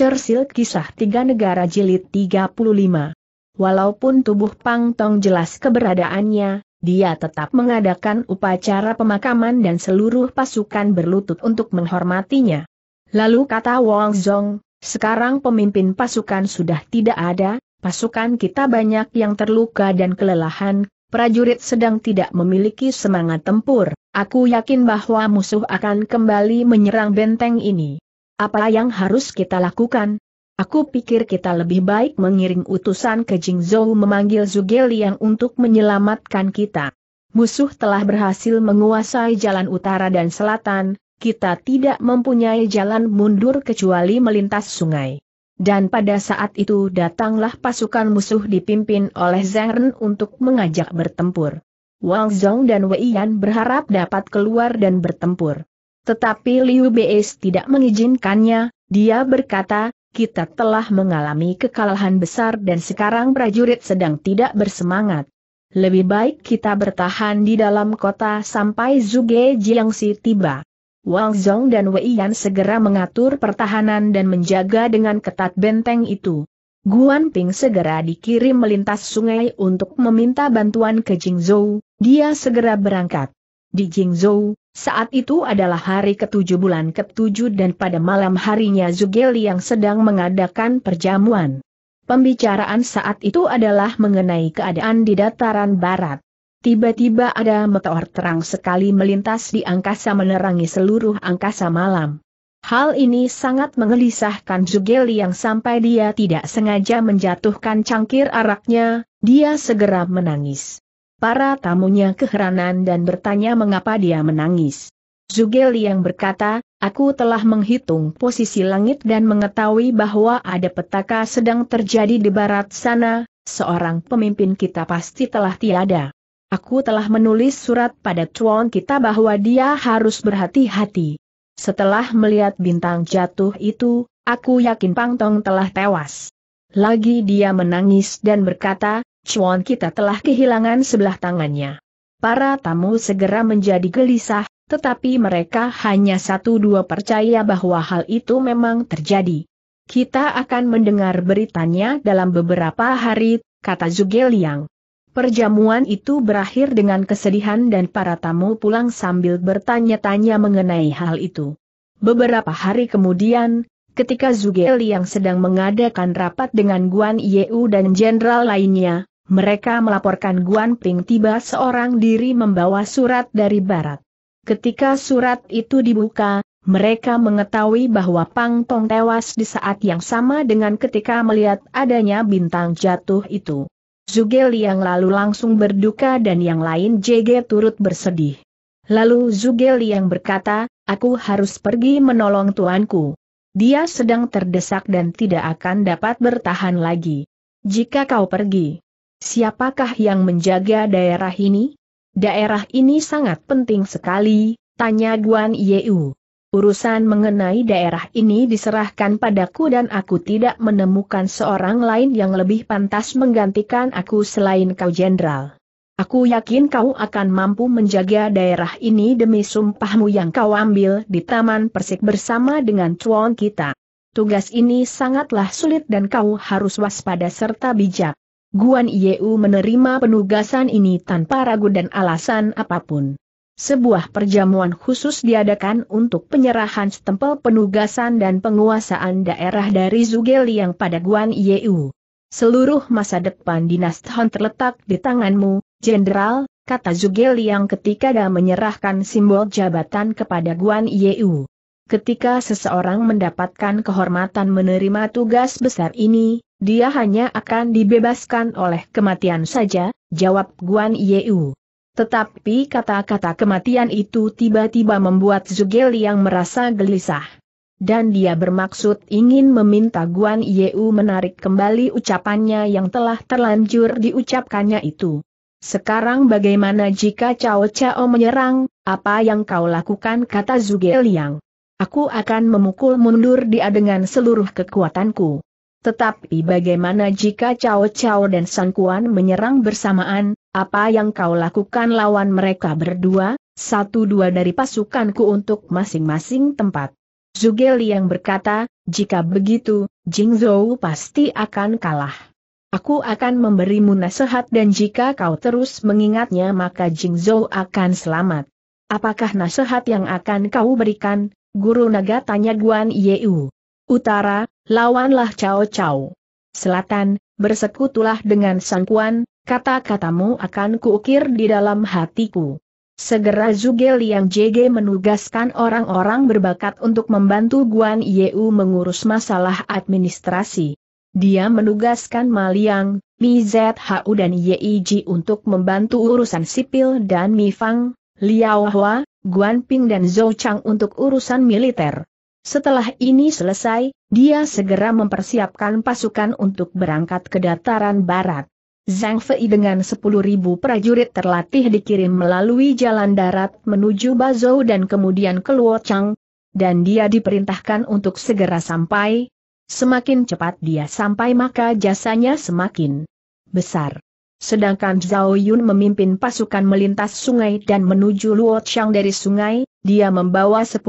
Churchill Kisah Tiga Negara Jilid 35 Walaupun tubuh Pang Tong jelas keberadaannya, dia tetap mengadakan upacara pemakaman dan seluruh pasukan berlutut untuk menghormatinya. Lalu kata Wang Zhong, sekarang pemimpin pasukan sudah tidak ada, pasukan kita banyak yang terluka dan kelelahan, prajurit sedang tidak memiliki semangat tempur, aku yakin bahwa musuh akan kembali menyerang benteng ini. Apa yang harus kita lakukan? Aku pikir kita lebih baik mengiring utusan ke Jingzhou memanggil Zhuge Liang untuk menyelamatkan kita. Musuh telah berhasil menguasai jalan utara dan selatan, kita tidak mempunyai jalan mundur kecuali melintas sungai. Dan pada saat itu datanglah pasukan musuh dipimpin oleh Zheng untuk mengajak bertempur. Wang Zhong dan Wei Yan berharap dapat keluar dan bertempur. Tetapi Liu Beis tidak mengizinkannya, dia berkata, kita telah mengalami kekalahan besar dan sekarang prajurit sedang tidak bersemangat. Lebih baik kita bertahan di dalam kota sampai Zuge Jiangsi tiba. Wang Zhong dan Wei Yan segera mengatur pertahanan dan menjaga dengan ketat benteng itu. Guan Ping segera dikirim melintas sungai untuk meminta bantuan ke Jingzhou, dia segera berangkat. Di Jingzhou, saat itu adalah hari ketujuh bulan ketujuh dan pada malam harinya Zugeli yang sedang mengadakan perjamuan. Pembicaraan saat itu adalah mengenai keadaan di dataran barat. Tiba-tiba ada meteor terang sekali melintas di angkasa menerangi seluruh angkasa malam. Hal ini sangat mengelisahkan Zugeli yang sampai dia tidak sengaja menjatuhkan cangkir araknya, dia segera menangis. Para tamunya keheranan dan bertanya mengapa dia menangis. Zugel yang berkata, aku telah menghitung posisi langit dan mengetahui bahwa ada petaka sedang terjadi di barat sana, seorang pemimpin kita pasti telah tiada. Aku telah menulis surat pada tuan kita bahwa dia harus berhati-hati. Setelah melihat bintang jatuh itu, aku yakin Pang Tong telah tewas. Lagi dia menangis dan berkata, Chuan kita telah kehilangan sebelah tangannya. Para tamu segera menjadi gelisah, tetapi mereka hanya satu dua percaya bahwa hal itu memang terjadi. Kita akan mendengar beritanya dalam beberapa hari, kata Zuge Liang. Perjamuan itu berakhir dengan kesedihan dan para tamu pulang sambil bertanya-tanya mengenai hal itu. Beberapa hari kemudian, ketika Zuge Liang sedang mengadakan rapat dengan Guan Yeu dan jenderal lainnya, mereka melaporkan Guan Ping tiba seorang diri membawa surat dari barat. Ketika surat itu dibuka, mereka mengetahui bahwa Pang Tong tewas di saat yang sama dengan ketika melihat adanya bintang jatuh itu. Zugel yang lalu langsung berduka dan yang lain JG turut bersedih. Lalu Zugel yang berkata, aku harus pergi menolong tuanku. Dia sedang terdesak dan tidak akan dapat bertahan lagi. Jika kau pergi, Siapakah yang menjaga daerah ini? Daerah ini sangat penting sekali, tanya Guan Yeu. Urusan mengenai daerah ini diserahkan padaku dan aku tidak menemukan seorang lain yang lebih pantas menggantikan aku selain kau jenderal. Aku yakin kau akan mampu menjaga daerah ini demi sumpahmu yang kau ambil di Taman Persik bersama dengan tuan kita. Tugas ini sangatlah sulit dan kau harus waspada serta bijak. Guan Yeu menerima penugasan ini tanpa ragu dan alasan apapun. Sebuah perjamuan khusus diadakan untuk penyerahan stempel penugasan dan penguasaan daerah dari Zuge Liang pada Guan Yeu. Seluruh masa depan dinasti Han terletak di tanganmu, Jenderal, kata Zuge Liang ketika dia menyerahkan simbol jabatan kepada Guan Yeu. Ketika seseorang mendapatkan kehormatan menerima tugas besar ini, dia hanya akan dibebaskan oleh kematian saja, jawab Guan Yeu. Tetapi kata-kata kematian itu tiba-tiba membuat Zugel Liang merasa gelisah. Dan dia bermaksud ingin meminta Guan Yeu menarik kembali ucapannya yang telah terlanjur diucapkannya itu. Sekarang bagaimana jika Cao Cao menyerang, apa yang kau lakukan kata Zugel Liang. Aku akan memukul mundur dia dengan seluruh kekuatanku. Tetapi bagaimana jika Cao Cao dan Sang Kuan menyerang bersamaan, apa yang kau lakukan lawan mereka berdua, satu dua dari pasukanku untuk masing-masing tempat. Zuge Liang berkata, jika begitu, Jing Zhou pasti akan kalah. Aku akan memberimu nasihat dan jika kau terus mengingatnya maka Jing Zhou akan selamat. Apakah nasihat yang akan kau berikan, Guru Naga tanya Guan Yeu. Utara, lawanlah Cao Cao. Selatan, bersekutulah dengan Sangkuan, kata-katamu akan kuukir di dalam hatiku. Segera Zuge Liang JG menugaskan orang-orang berbakat untuk membantu Guan Yeu mengurus masalah administrasi. Dia menugaskan Maliang, Mi ZHU dan Yeiji untuk membantu urusan sipil dan Mi Fang, Liao Hua, Guan Ping dan Zhou Chang untuk urusan militer. Setelah ini selesai, dia segera mempersiapkan pasukan untuk berangkat ke dataran barat. Zhang Fei dengan 10.000 prajurit terlatih dikirim melalui jalan darat menuju Bazou dan kemudian ke Luochang, dan dia diperintahkan untuk segera sampai. Semakin cepat dia sampai maka jasanya semakin besar. Sedangkan Zhao Yun memimpin pasukan melintas sungai dan menuju Luochang dari sungai, dia membawa 10.000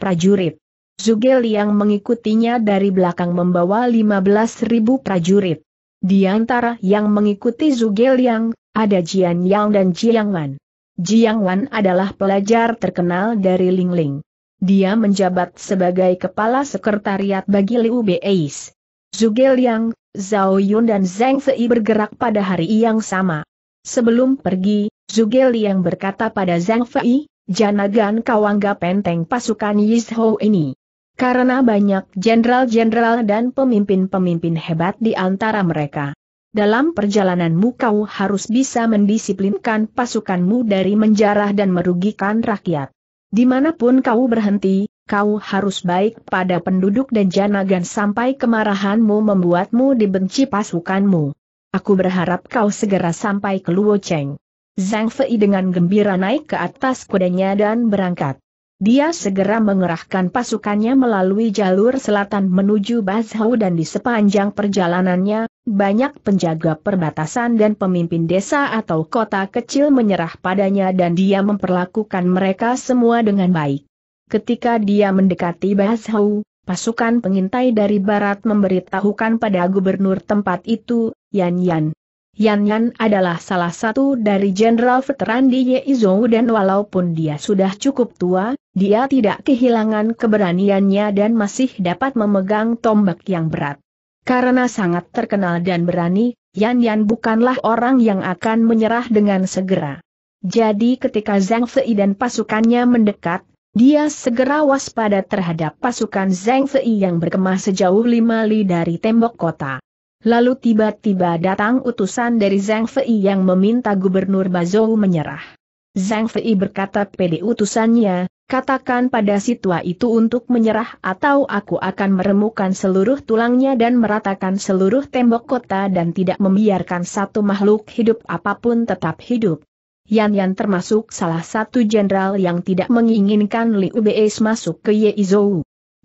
prajurit. Zugel yang mengikutinya dari belakang membawa 15.000 ribu prajurit. Di antara yang mengikuti Zugel yang, ada Jian Yang dan Jiang Wan. Jiang Wan adalah pelajar terkenal dari Ling Ling. Dia menjabat sebagai kepala sekretariat bagi Liu Beis. Zugel Yang, Zhao Yun dan Zhang Fei bergerak pada hari yang sama. Sebelum pergi, Zugel Yang berkata pada Zhang Fei, Janagan kau anggap penting pasukan Yizhou ini. Karena banyak jenderal-jenderal dan pemimpin-pemimpin hebat di antara mereka. Dalam perjalananmu kau harus bisa mendisiplinkan pasukanmu dari menjarah dan merugikan rakyat. Dimanapun kau berhenti, kau harus baik pada penduduk dan janagan sampai kemarahanmu membuatmu dibenci pasukanmu. Aku berharap kau segera sampai ke Luo Cheng. Zhang Fei dengan gembira naik ke atas kudanya dan berangkat. Dia segera mengerahkan pasukannya melalui jalur selatan menuju Bazhou dan di sepanjang perjalanannya, banyak penjaga perbatasan dan pemimpin desa atau kota kecil menyerah padanya dan dia memperlakukan mereka semua dengan baik. Ketika dia mendekati Bazhou, pasukan pengintai dari barat memberitahukan pada gubernur tempat itu, Yan Yan. Yan Yan adalah salah satu dari jenderal veteran di Yeizhou dan walaupun dia sudah cukup tua, dia tidak kehilangan keberaniannya dan masih dapat memegang tombak yang berat. Karena sangat terkenal dan berani, Yan Yan bukanlah orang yang akan menyerah dengan segera. Jadi ketika Zhang Fei dan pasukannya mendekat, dia segera waspada terhadap pasukan Zhang Fei yang berkemah sejauh lima li dari tembok kota. Lalu tiba-tiba datang utusan dari Zhang Fei yang meminta Gubernur Bazou menyerah. Zhang Fei berkata pede utusannya, Katakan pada si tua itu untuk menyerah atau aku akan meremukan seluruh tulangnya dan meratakan seluruh tembok kota dan tidak membiarkan satu makhluk hidup apapun tetap hidup. Yan Yan termasuk salah satu jenderal yang tidak menginginkan Liu Beis masuk ke Ye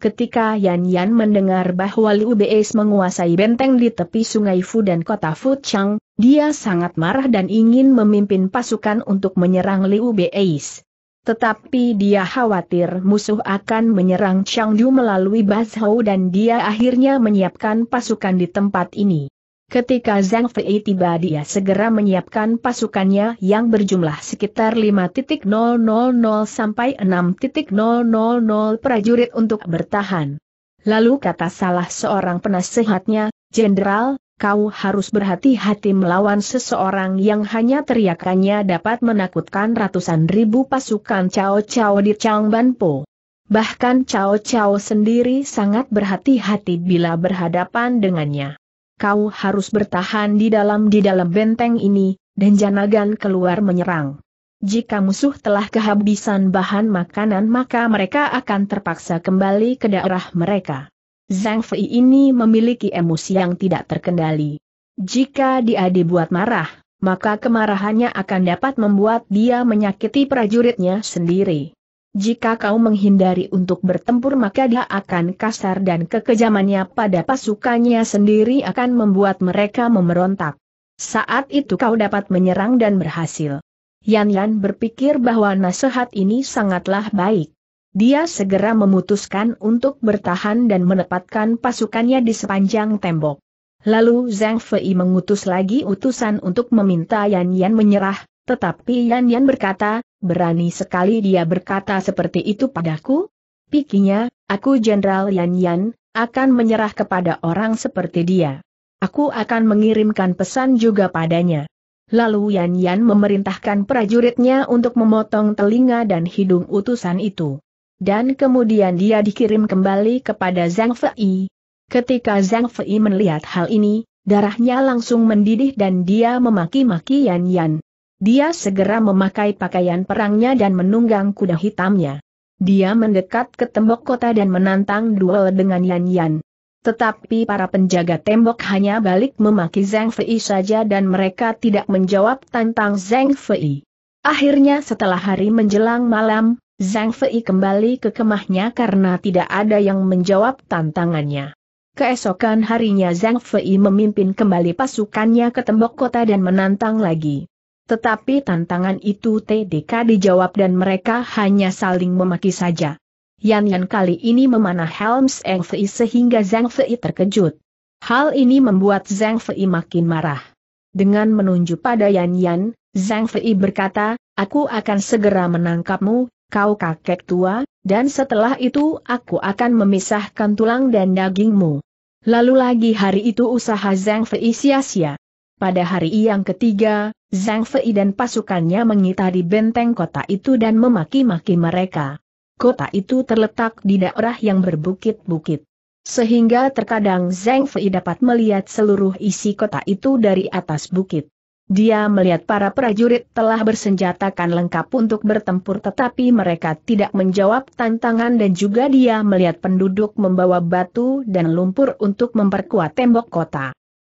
Ketika Yan Yan mendengar bahwa Liu Beis menguasai benteng di tepi sungai Fu dan kota Fuchang, dia sangat marah dan ingin memimpin pasukan untuk menyerang Liu Beis. Tetapi dia khawatir musuh akan menyerang Changdu melalui Bazhou dan dia akhirnya menyiapkan pasukan di tempat ini. Ketika Zhang Fei tiba dia segera menyiapkan pasukannya yang berjumlah sekitar 5.000 sampai 6.000 prajurit untuk bertahan. Lalu kata salah seorang penasehatnya, Jenderal, kau harus berhati-hati melawan seseorang yang hanya teriakannya dapat menakutkan ratusan ribu pasukan Cao Cao di Changban Po. Bahkan Cao Cao sendiri sangat berhati-hati bila berhadapan dengannya. Kau harus bertahan di dalam di dalam benteng ini, dan janagan keluar menyerang. Jika musuh telah kehabisan bahan makanan maka mereka akan terpaksa kembali ke daerah mereka. Zhang Fei ini memiliki emosi yang tidak terkendali. Jika dia dibuat marah, maka kemarahannya akan dapat membuat dia menyakiti prajuritnya sendiri. Jika kau menghindari untuk bertempur maka dia akan kasar dan kekejamannya pada pasukannya sendiri akan membuat mereka memberontak. Saat itu kau dapat menyerang dan berhasil. Yan Yan berpikir bahwa nasihat ini sangatlah baik. Dia segera memutuskan untuk bertahan dan menempatkan pasukannya di sepanjang tembok. Lalu Zhang Fei mengutus lagi utusan untuk meminta Yan Yan menyerah, tetapi Yan Yan berkata, berani sekali dia berkata seperti itu padaku? Pikinya, aku Jenderal Yan Yan, akan menyerah kepada orang seperti dia. Aku akan mengirimkan pesan juga padanya. Lalu Yan Yan memerintahkan prajuritnya untuk memotong telinga dan hidung utusan itu dan kemudian dia dikirim kembali kepada Zhang Fei. Ketika Zhang Fei melihat hal ini, darahnya langsung mendidih dan dia memaki-maki Yan Yan. Dia segera memakai pakaian perangnya dan menunggang kuda hitamnya. Dia mendekat ke tembok kota dan menantang duel dengan Yan Yan. Tetapi para penjaga tembok hanya balik memaki Zhang Fei saja dan mereka tidak menjawab tantang Zhang Fei. Akhirnya setelah hari menjelang malam, Zhang Fei kembali ke kemahnya karena tidak ada yang menjawab tantangannya. Keesokan harinya Zhang Fei memimpin kembali pasukannya ke tembok kota dan menantang lagi. Tetapi tantangan itu TDK dijawab dan mereka hanya saling memaki saja. Yan Yan kali ini memanah Helms Zhang Fei sehingga Zhang Fei terkejut. Hal ini membuat Zhang Fei makin marah. Dengan menunjuk pada Yan Yan, Zhang Fei berkata, aku akan segera menangkapmu, kau kakek tua, dan setelah itu aku akan memisahkan tulang dan dagingmu. Lalu lagi hari itu usaha Zhang Fei sia-sia. Pada hari yang ketiga, Zhang Fei dan pasukannya mengitari benteng kota itu dan memaki-maki mereka. Kota itu terletak di daerah yang berbukit-bukit. Sehingga terkadang Zhang Fei dapat melihat seluruh isi kota itu dari atas bukit. Dia melihat para prajurit telah bersenjatakan lengkap untuk bertempur tetapi mereka tidak menjawab tantangan dan juga dia melihat penduduk membawa batu dan lumpur untuk memperkuat tembok kota.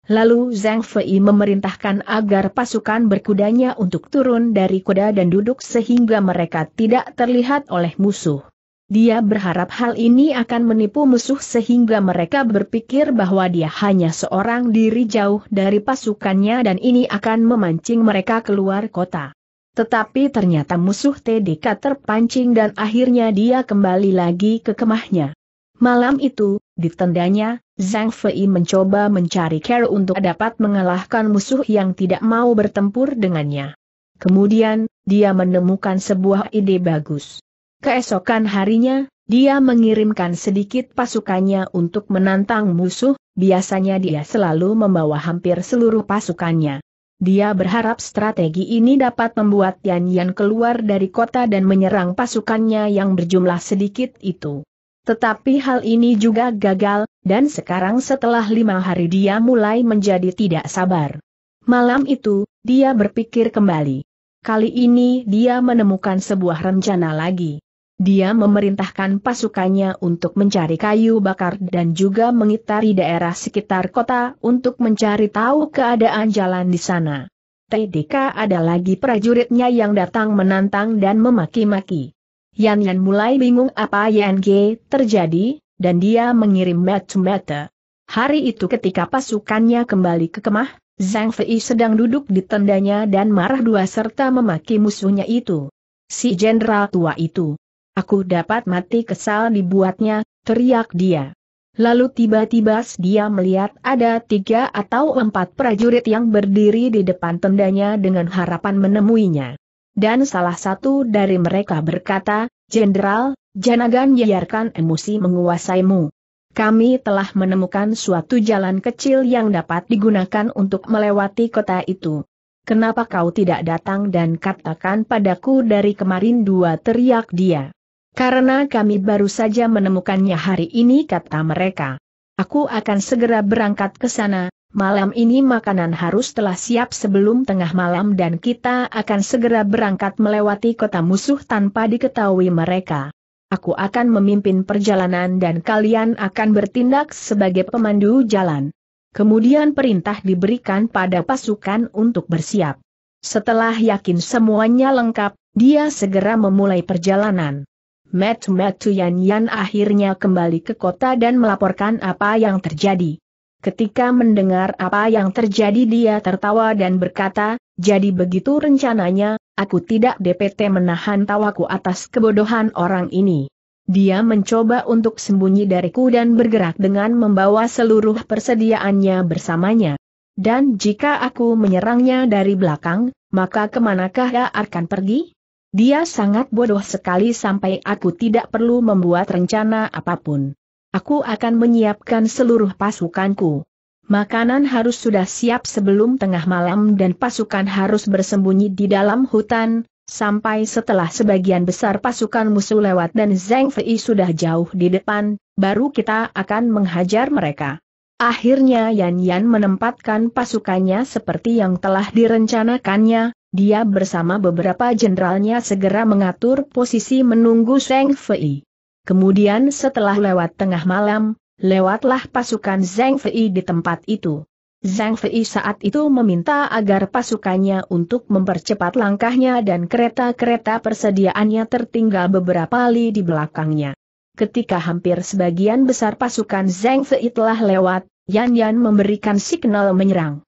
Lalu Zhang Fei memerintahkan agar pasukan berkudanya untuk turun dari kuda dan duduk sehingga mereka tidak terlihat oleh musuh. Dia berharap hal ini akan menipu musuh sehingga mereka berpikir bahwa dia hanya seorang diri jauh dari pasukannya dan ini akan memancing mereka keluar kota. Tetapi ternyata musuh TDK terpancing dan akhirnya dia kembali lagi ke kemahnya. Malam itu, di tendanya, Zhang Fei mencoba mencari cara untuk dapat mengalahkan musuh yang tidak mau bertempur dengannya. Kemudian, dia menemukan sebuah ide bagus. Keesokan harinya, dia mengirimkan sedikit pasukannya untuk menantang musuh, biasanya dia selalu membawa hampir seluruh pasukannya. Dia berharap strategi ini dapat membuat Yan Yan keluar dari kota dan menyerang pasukannya yang berjumlah sedikit itu. Tetapi hal ini juga gagal, dan sekarang setelah lima hari dia mulai menjadi tidak sabar. Malam itu, dia berpikir kembali. Kali ini dia menemukan sebuah rencana lagi dia memerintahkan pasukannya untuk mencari kayu bakar dan juga mengitari daerah sekitar kota untuk mencari tahu keadaan jalan di sana. TDK ada lagi prajuritnya yang datang menantang dan memaki-maki. Yan Yan mulai bingung apa yang terjadi, dan dia mengirim metu Mata. Hari itu ketika pasukannya kembali ke kemah, Zhang Fei sedang duduk di tendanya dan marah dua serta memaki musuhnya itu. Si jenderal tua itu Aku dapat mati kesal dibuatnya, teriak dia. Lalu tiba-tiba dia melihat ada tiga atau empat prajurit yang berdiri di depan tendanya dengan harapan menemuinya. Dan salah satu dari mereka berkata, Jenderal, Janagan biarkan emosi menguasaimu. Kami telah menemukan suatu jalan kecil yang dapat digunakan untuk melewati kota itu. Kenapa kau tidak datang dan katakan padaku dari kemarin dua teriak dia. Karena kami baru saja menemukannya hari ini kata mereka. Aku akan segera berangkat ke sana, malam ini makanan harus telah siap sebelum tengah malam dan kita akan segera berangkat melewati kota musuh tanpa diketahui mereka. Aku akan memimpin perjalanan dan kalian akan bertindak sebagai pemandu jalan. Kemudian perintah diberikan pada pasukan untuk bersiap. Setelah yakin semuanya lengkap, dia segera memulai perjalanan. Mat Mat Yan Yan akhirnya kembali ke kota dan melaporkan apa yang terjadi. Ketika mendengar apa yang terjadi dia tertawa dan berkata, jadi begitu rencananya, aku tidak DPT menahan tawaku atas kebodohan orang ini. Dia mencoba untuk sembunyi dariku dan bergerak dengan membawa seluruh persediaannya bersamanya. Dan jika aku menyerangnya dari belakang, maka kemanakah ia akan pergi? Dia sangat bodoh sekali sampai aku tidak perlu membuat rencana apapun. Aku akan menyiapkan seluruh pasukanku. Makanan harus sudah siap sebelum tengah malam dan pasukan harus bersembunyi di dalam hutan, sampai setelah sebagian besar pasukan musuh lewat dan Zhang Fei sudah jauh di depan, baru kita akan menghajar mereka. Akhirnya Yan Yan menempatkan pasukannya seperti yang telah direncanakannya, dia bersama beberapa jenderalnya segera mengatur posisi menunggu Zheng Fei. Kemudian setelah lewat tengah malam, lewatlah pasukan Zheng Fei di tempat itu. Zhang Fei saat itu meminta agar pasukannya untuk mempercepat langkahnya dan kereta-kereta persediaannya tertinggal beberapa li di belakangnya. Ketika hampir sebagian besar pasukan Zhang Fei telah lewat, Yan Yan memberikan signal menyerang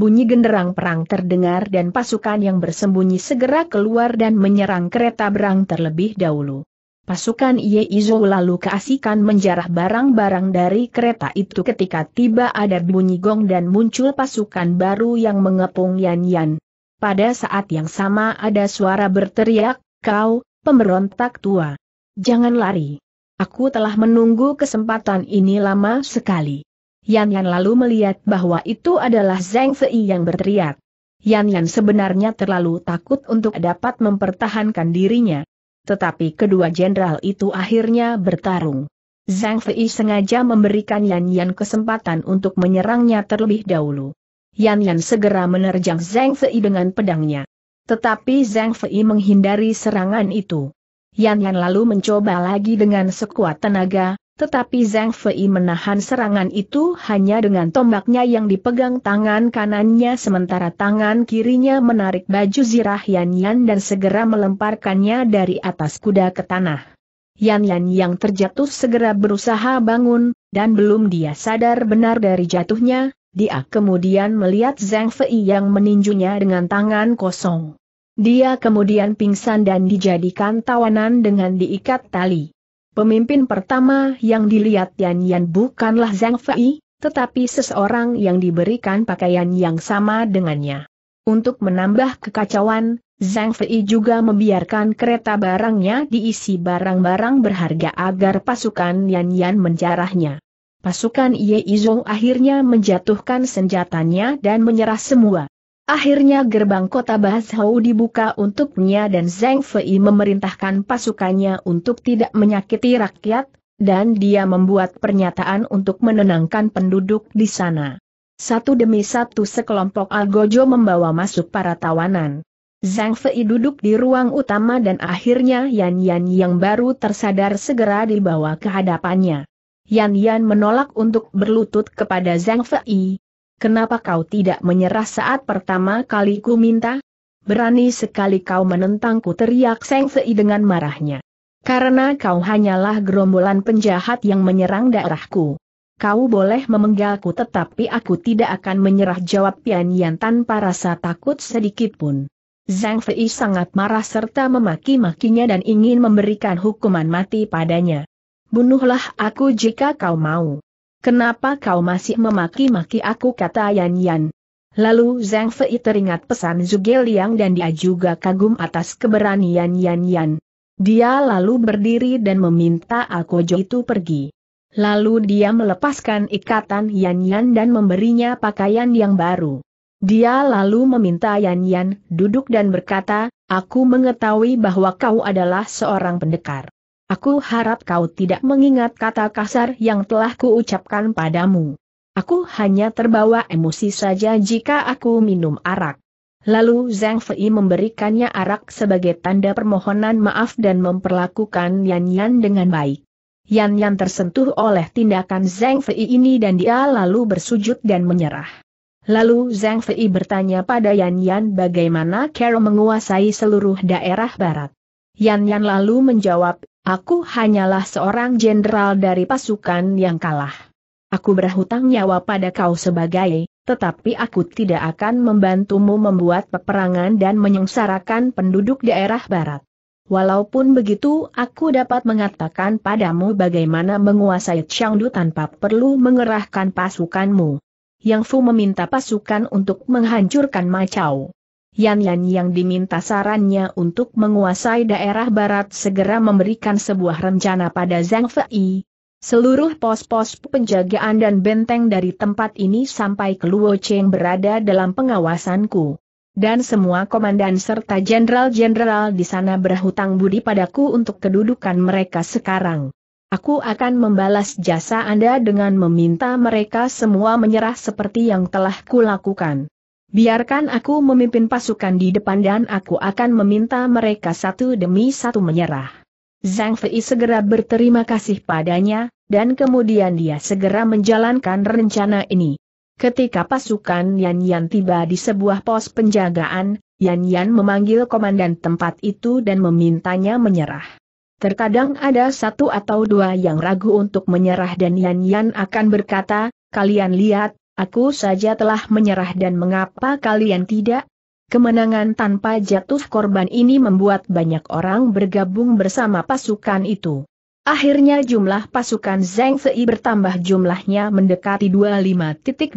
bunyi genderang perang terdengar dan pasukan yang bersembunyi segera keluar dan menyerang kereta berang terlebih dahulu. Pasukan Izo lalu keasikan menjarah barang-barang dari kereta itu ketika tiba ada bunyi gong dan muncul pasukan baru yang mengepung Yan Yan. Pada saat yang sama ada suara berteriak, kau, pemberontak tua. Jangan lari. Aku telah menunggu kesempatan ini lama sekali. Yan Yan lalu melihat bahwa itu adalah Zhang Fei yang berteriak. Yan Yan sebenarnya terlalu takut untuk dapat mempertahankan dirinya. Tetapi kedua jenderal itu akhirnya bertarung. Zhang Fei sengaja memberikan Yan Yan kesempatan untuk menyerangnya terlebih dahulu. Yan Yan segera menerjang Zhang Fei dengan pedangnya. Tetapi Zhang Fei menghindari serangan itu. Yan Yan lalu mencoba lagi dengan sekuat tenaga, tetapi Zhang Fei menahan serangan itu hanya dengan tombaknya yang dipegang tangan kanannya sementara tangan kirinya menarik baju zirah Yan Yan dan segera melemparkannya dari atas kuda ke tanah. Yan Yan yang terjatuh segera berusaha bangun, dan belum dia sadar benar dari jatuhnya, dia kemudian melihat Zhang Fei yang meninjunya dengan tangan kosong. Dia kemudian pingsan dan dijadikan tawanan dengan diikat tali. Pemimpin pertama yang dilihat Yan Yan bukanlah Zhang Fei, tetapi seseorang yang diberikan pakaian yang sama dengannya. Untuk menambah kekacauan, Zhang Fei juga membiarkan kereta barangnya diisi barang-barang berharga agar pasukan Yan Yan menjarahnya. Pasukan Ye Izong akhirnya menjatuhkan senjatanya dan menyerah semua. Akhirnya gerbang kota Bahashou dibuka untuknya dan Zhang Fei memerintahkan pasukannya untuk tidak menyakiti rakyat, dan dia membuat pernyataan untuk menenangkan penduduk di sana. Satu demi satu sekelompok Algojo membawa masuk para tawanan. Zhang Fei duduk di ruang utama dan akhirnya Yan Yan yang baru tersadar segera dibawa ke hadapannya. Yan Yan menolak untuk berlutut kepada Zhang Fei, Kenapa kau tidak menyerah saat pertama kali ku minta? Berani sekali kau menentangku teriak Seng Fei dengan marahnya. Karena kau hanyalah gerombolan penjahat yang menyerang daerahku. Kau boleh memenggalku tetapi aku tidak akan menyerah jawab Pian Yan tanpa rasa takut sedikit pun. Zhang Fei sangat marah serta memaki-makinya dan ingin memberikan hukuman mati padanya. Bunuhlah aku jika kau mau. Kenapa kau masih memaki-maki aku kata Yan Yan? Lalu Zhang Fei teringat pesan Zuge Liang dan dia juga kagum atas keberanian Yan Yan. Dia lalu berdiri dan meminta Akojo itu pergi. Lalu dia melepaskan ikatan Yan Yan dan memberinya pakaian yang baru. Dia lalu meminta Yan Yan duduk dan berkata, Aku mengetahui bahwa kau adalah seorang pendekar. Aku harap kau tidak mengingat kata kasar yang telah kuucapkan padamu. Aku hanya terbawa emosi saja jika aku minum arak. Lalu Zhang Fei memberikannya arak sebagai tanda permohonan maaf dan memperlakukan Yan Yan dengan baik. Yan Yan tersentuh oleh tindakan Zhang Fei ini dan dia lalu bersujud dan menyerah. Lalu Zhang Fei bertanya pada Yan Yan bagaimana Carol menguasai seluruh daerah barat. Yan Yan lalu menjawab, Aku hanyalah seorang jenderal dari pasukan yang kalah. Aku berhutang nyawa pada kau sebagai, tetapi aku tidak akan membantumu membuat peperangan dan menyengsarakan penduduk daerah barat. Walaupun begitu aku dapat mengatakan padamu bagaimana menguasai Changdu tanpa perlu mengerahkan pasukanmu. Yang Fu meminta pasukan untuk menghancurkan Macau. Yan Yan yang diminta sarannya untuk menguasai daerah barat segera memberikan sebuah rencana pada Zhang Fei. Seluruh pos-pos penjagaan dan benteng dari tempat ini sampai ke Luo Cheng berada dalam pengawasanku. Dan semua komandan serta jenderal-jenderal di sana berhutang budi padaku untuk kedudukan mereka sekarang. Aku akan membalas jasa Anda dengan meminta mereka semua menyerah seperti yang telah kulakukan. Biarkan aku memimpin pasukan di depan dan aku akan meminta mereka satu demi satu menyerah. Zhang Fei segera berterima kasih padanya, dan kemudian dia segera menjalankan rencana ini. Ketika pasukan Yan Yan tiba di sebuah pos penjagaan, Yan Yan memanggil komandan tempat itu dan memintanya menyerah. Terkadang ada satu atau dua yang ragu untuk menyerah dan Yan Yan akan berkata, kalian lihat, Aku saja telah menyerah dan mengapa kalian tidak? Kemenangan tanpa jatuh korban ini membuat banyak orang bergabung bersama pasukan itu. Akhirnya jumlah pasukan Zeng Fei bertambah jumlahnya mendekati 25.000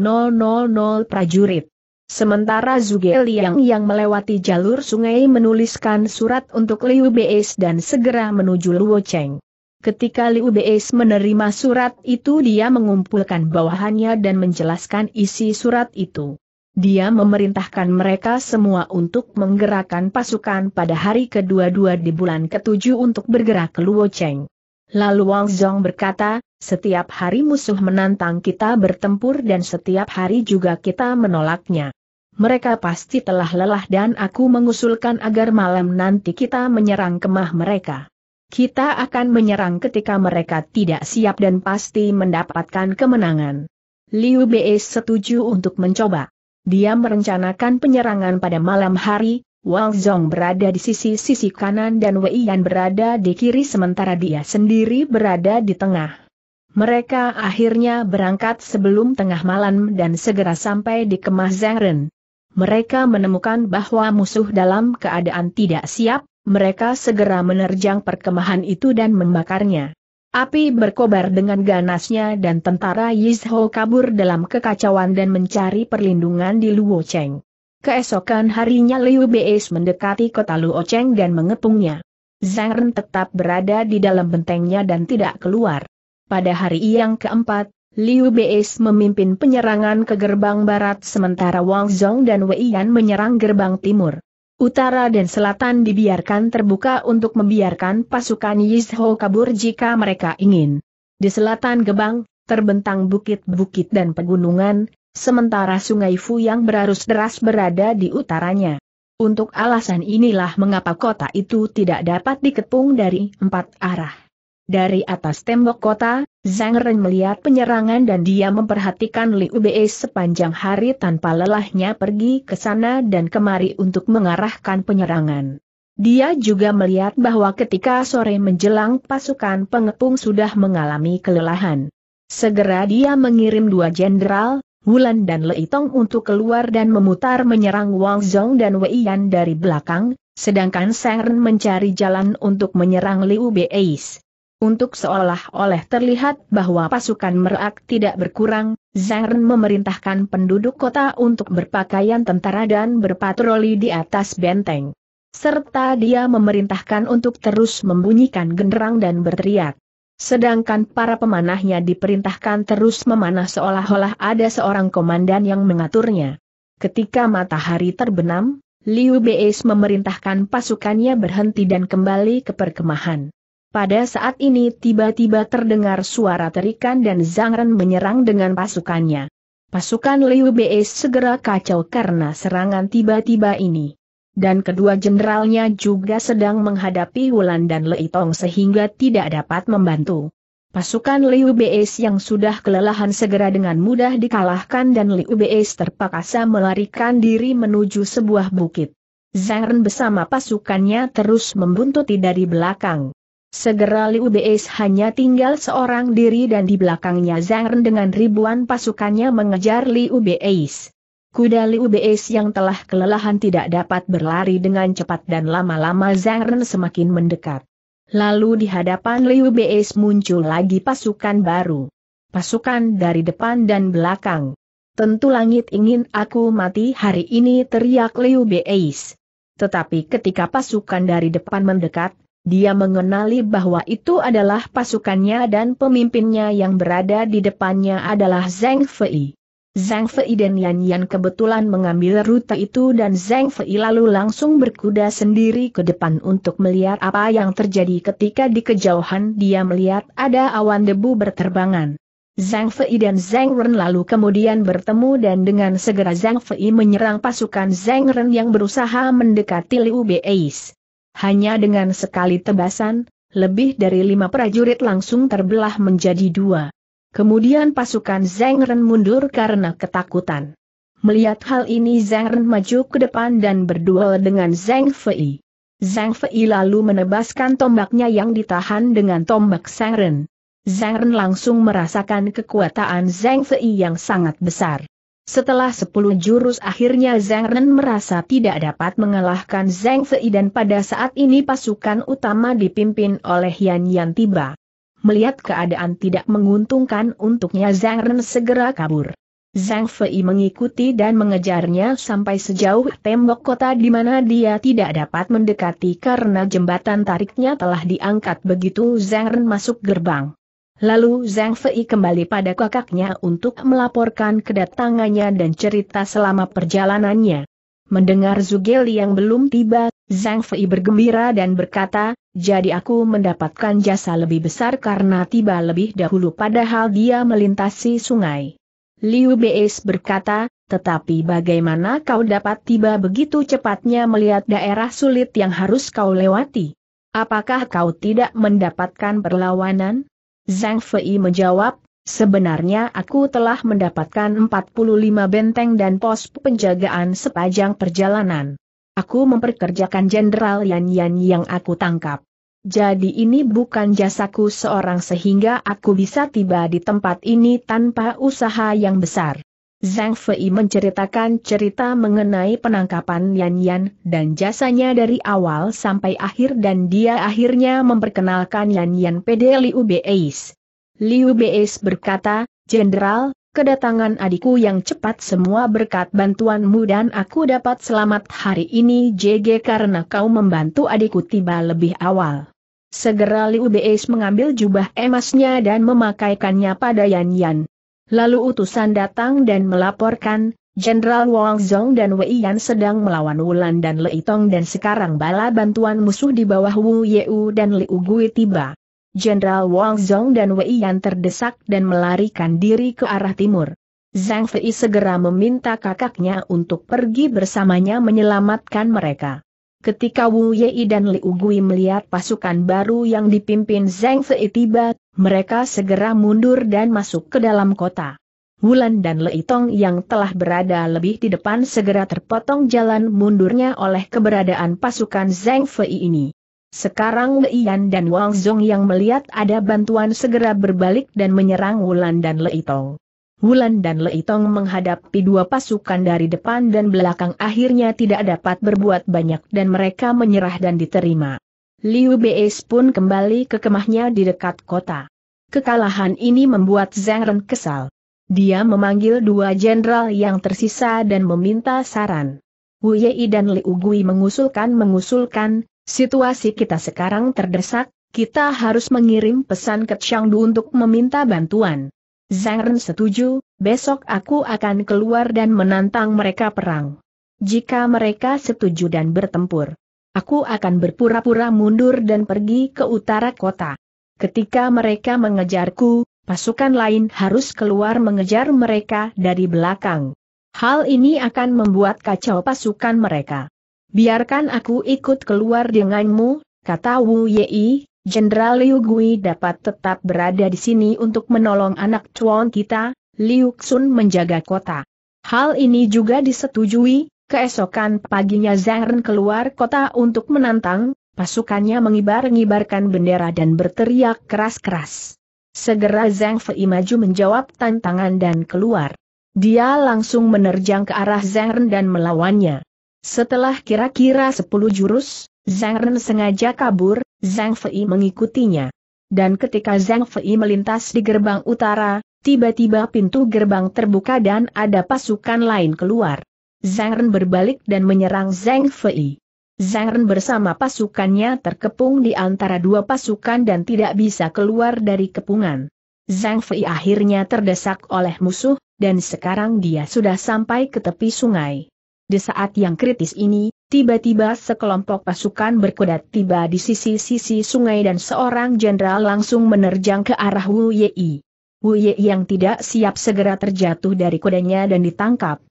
prajurit. Sementara Zuge Liang yang melewati jalur sungai menuliskan surat untuk Liu Beis dan segera menuju Luo Cheng. Ketika Liu Beis menerima surat itu dia mengumpulkan bawahannya dan menjelaskan isi surat itu. Dia memerintahkan mereka semua untuk menggerakkan pasukan pada hari kedua-dua di bulan ketujuh untuk bergerak ke Luocheng. Lalu Wang Zhong berkata, setiap hari musuh menantang kita bertempur dan setiap hari juga kita menolaknya. Mereka pasti telah lelah dan aku mengusulkan agar malam nanti kita menyerang kemah mereka. Kita akan menyerang ketika mereka tidak siap dan pasti mendapatkan kemenangan. Liu Bei setuju untuk mencoba. Dia merencanakan penyerangan pada malam hari, Wang Zhong berada di sisi-sisi kanan dan Wei Yan berada di kiri sementara dia sendiri berada di tengah. Mereka akhirnya berangkat sebelum tengah malam dan segera sampai di Kemah Zengren. Mereka menemukan bahwa musuh dalam keadaan tidak siap, mereka segera menerjang perkemahan itu dan membakarnya. Api berkobar dengan ganasnya dan tentara Yizhou kabur dalam kekacauan dan mencari perlindungan di Luocheng. Keesokan harinya Liu Beis mendekati kota Luocheng dan mengepungnya. Zhang Ren tetap berada di dalam bentengnya dan tidak keluar. Pada hari yang keempat, Liu Beis memimpin penyerangan ke gerbang barat sementara Wang Zhong dan Wei Yan menyerang gerbang timur. Utara dan selatan dibiarkan terbuka untuk membiarkan pasukan Yizho kabur jika mereka ingin. Di selatan Gebang, terbentang bukit-bukit dan pegunungan, sementara sungai Fu yang berarus deras berada di utaranya. Untuk alasan inilah mengapa kota itu tidak dapat dikepung dari empat arah. Dari atas tembok kota, Zhang Ren melihat penyerangan dan dia memperhatikan Liu Bei sepanjang hari tanpa lelahnya pergi ke sana dan kemari untuk mengarahkan penyerangan. Dia juga melihat bahwa ketika sore menjelang pasukan pengepung sudah mengalami kelelahan. Segera dia mengirim dua jenderal, Wulan dan Leitong untuk keluar dan memutar menyerang Wang Zhong dan Wei Yan dari belakang, sedangkan Ren mencari jalan untuk menyerang Liu Bei untuk seolah-olah terlihat bahwa pasukan merak tidak berkurang, Zhang Ren memerintahkan penduduk kota untuk berpakaian tentara dan berpatroli di atas benteng. Serta dia memerintahkan untuk terus membunyikan genderang dan berteriak. Sedangkan para pemanahnya diperintahkan terus memanah seolah-olah ada seorang komandan yang mengaturnya. Ketika matahari terbenam, Liu Beis memerintahkan pasukannya berhenti dan kembali ke perkemahan. Pada saat ini tiba-tiba terdengar suara terikan dan Zhang Ren menyerang dengan pasukannya. Pasukan Liu Bei segera kacau karena serangan tiba-tiba ini. Dan kedua jenderalnya juga sedang menghadapi Wulan dan Lei Tong sehingga tidak dapat membantu. Pasukan Liu Bei yang sudah kelelahan segera dengan mudah dikalahkan dan Liu Bei terpaksa melarikan diri menuju sebuah bukit. Zhang Ren bersama pasukannya terus membuntuti dari belakang. Segera Liu Beis hanya tinggal seorang diri dan di belakangnya Zhang Ren dengan ribuan pasukannya mengejar Liu Beis. Kuda Liu Beis yang telah kelelahan tidak dapat berlari dengan cepat dan lama-lama Zhang Ren semakin mendekat. Lalu di hadapan Liu Beis muncul lagi pasukan baru. Pasukan dari depan dan belakang. Tentu langit ingin aku mati hari ini teriak Liu Beis. Tetapi ketika pasukan dari depan mendekat, dia mengenali bahwa itu adalah pasukannya dan pemimpinnya yang berada di depannya adalah Zhang Fei. Zhang Fei dan Yan Yan kebetulan mengambil rute itu dan Zhang Fei lalu langsung berkuda sendiri ke depan untuk melihat apa yang terjadi ketika di kejauhan dia melihat ada awan debu berterbangan. Zhang Fei dan Zhang Ren lalu kemudian bertemu dan dengan segera Zhang Fei menyerang pasukan Zhang Ren yang berusaha mendekati Liu Beis. Hanya dengan sekali tebasan, lebih dari lima prajurit langsung terbelah menjadi dua. Kemudian pasukan Zeng Ren mundur karena ketakutan. Melihat hal ini Zeng Ren maju ke depan dan berduel dengan Zeng Fei. Zhang Fei lalu menebaskan tombaknya yang ditahan dengan tombak Zeng Ren. Zeng Ren langsung merasakan kekuatan Zhang Fei yang sangat besar. Setelah sepuluh jurus akhirnya Zhang Ren merasa tidak dapat mengalahkan Zhang Fei dan pada saat ini pasukan utama dipimpin oleh Yan Yan tiba. Melihat keadaan tidak menguntungkan untuknya Zhang Ren segera kabur. Zhang Fei mengikuti dan mengejarnya sampai sejauh tembok kota di mana dia tidak dapat mendekati karena jembatan tariknya telah diangkat begitu Zhang Ren masuk gerbang. Lalu Zhang Fei kembali pada kakaknya untuk melaporkan kedatangannya dan cerita selama perjalanannya. Mendengar Li yang belum tiba, Zhang Fei bergembira dan berkata, jadi aku mendapatkan jasa lebih besar karena tiba lebih dahulu padahal dia melintasi sungai. Liu Beis berkata, tetapi bagaimana kau dapat tiba begitu cepatnya melihat daerah sulit yang harus kau lewati? Apakah kau tidak mendapatkan perlawanan? Zhang Fei menjawab, Sebenarnya aku telah mendapatkan 45 benteng dan pos penjagaan sepanjang perjalanan. Aku memperkerjakan Jenderal Yan Yan yang aku tangkap. Jadi ini bukan jasaku seorang sehingga aku bisa tiba di tempat ini tanpa usaha yang besar. Zhang Fei menceritakan cerita mengenai penangkapan Yan Yan dan jasanya dari awal sampai akhir dan dia akhirnya memperkenalkan Yan Yan PD Liu Beis. Liu Beis berkata, Jenderal, kedatangan adikku yang cepat semua berkat bantuanmu dan aku dapat selamat hari ini JG karena kau membantu adikku tiba lebih awal. Segera Liu Beis mengambil jubah emasnya dan memakaikannya pada Yan Yan. Lalu utusan datang dan melaporkan, Jenderal Wang Zhong dan Wei Yan sedang melawan Wulan dan Lei Tong dan sekarang bala bantuan musuh di bawah Wu Yeu dan Liu Gui tiba. Jenderal Wang Zhong dan Wei Yan terdesak dan melarikan diri ke arah timur. Zhang Fei segera meminta kakaknya untuk pergi bersamanya menyelamatkan mereka. Ketika Wu Yei dan Liu Gui melihat pasukan baru yang dipimpin Zhang Fei tiba, mereka segera mundur dan masuk ke dalam kota. Wulan dan Leitong yang telah berada lebih di depan segera terpotong jalan mundurnya oleh keberadaan pasukan Zhang Fei ini. Sekarang Leian dan Wang Zhong yang melihat ada bantuan segera berbalik dan menyerang Wulan dan Leitong. Wulan dan Leitong menghadapi dua pasukan dari depan dan belakang akhirnya tidak dapat berbuat banyak dan mereka menyerah dan diterima. Liu Beis pun kembali ke kemahnya di dekat kota. Kekalahan ini membuat Zhang Ren kesal. Dia memanggil dua jenderal yang tersisa dan meminta saran. Wu Yei dan Liu Gui mengusulkan-mengusulkan, situasi kita sekarang terdesak, kita harus mengirim pesan ke Changdu untuk meminta bantuan. Zhang Ren setuju, besok aku akan keluar dan menantang mereka perang. Jika mereka setuju dan bertempur, Aku akan berpura-pura mundur dan pergi ke utara kota. Ketika mereka mengejarku, pasukan lain harus keluar mengejar mereka dari belakang. Hal ini akan membuat kacau pasukan mereka. Biarkan aku ikut keluar denganmu, kata Wu Yei. Jenderal Liu Gui dapat tetap berada di sini untuk menolong anak cuan kita, Liu Xun menjaga kota. Hal ini juga disetujui, Keesokan paginya Zahran keluar kota untuk menantang, pasukannya mengibar-ngibarkan bendera dan berteriak keras-keras. Segera Zhang Fei maju menjawab tantangan dan keluar. Dia langsung menerjang ke arah Zhang dan melawannya. Setelah kira-kira 10 jurus, Zhang sengaja kabur, Zhang Fei mengikutinya. Dan ketika Zhang Fei melintas di gerbang utara, tiba-tiba pintu gerbang terbuka dan ada pasukan lain keluar. Zhang Ren berbalik dan menyerang Zhang Fei. Zhang Ren bersama pasukannya terkepung di antara dua pasukan dan tidak bisa keluar dari kepungan. Zhang Fei akhirnya terdesak oleh musuh, dan sekarang dia sudah sampai ke tepi sungai. Di saat yang kritis ini, tiba-tiba sekelompok pasukan berkuda tiba di sisi-sisi sungai dan seorang jenderal langsung menerjang ke arah Wu Yei. Wu Yei yang tidak siap segera terjatuh dari kudanya dan ditangkap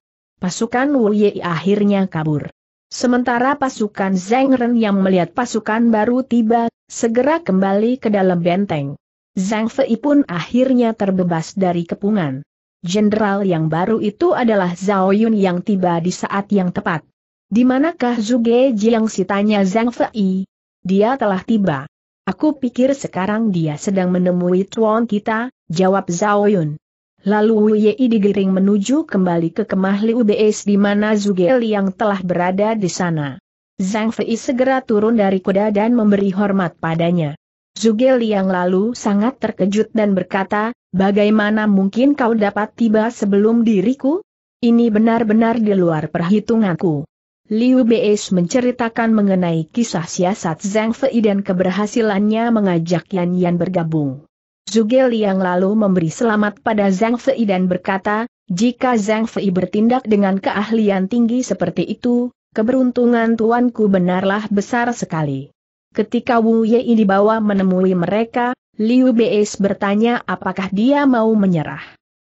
pasukan Wu Ye akhirnya kabur. Sementara pasukan Zhang Ren yang melihat pasukan baru tiba, segera kembali ke dalam benteng. Zhang Fei pun akhirnya terbebas dari kepungan. Jenderal yang baru itu adalah Zhao Yun yang tiba di saat yang tepat. Di manakah Zuge Jiang si tanya Zhang Fei? Dia telah tiba. Aku pikir sekarang dia sedang menemui tuan kita, jawab Zhao Yun. Lalu Yei digiring menuju kembali ke kemah Liu Beis di mana Zugel yang telah berada di sana. Zhang Fei segera turun dari kuda dan memberi hormat padanya. Zugel yang lalu sangat terkejut dan berkata, bagaimana mungkin kau dapat tiba sebelum diriku? Ini benar-benar di luar perhitunganku. Liu Beis menceritakan mengenai kisah siasat Zhang Fei dan keberhasilannya mengajak Yan Yan bergabung. Zhuge yang lalu memberi selamat pada Zhang Fei dan berkata, jika Zhang Fei bertindak dengan keahlian tinggi seperti itu, keberuntungan tuanku benarlah besar sekali. Ketika Wu Yei dibawa menemui mereka, Liu Beis bertanya apakah dia mau menyerah.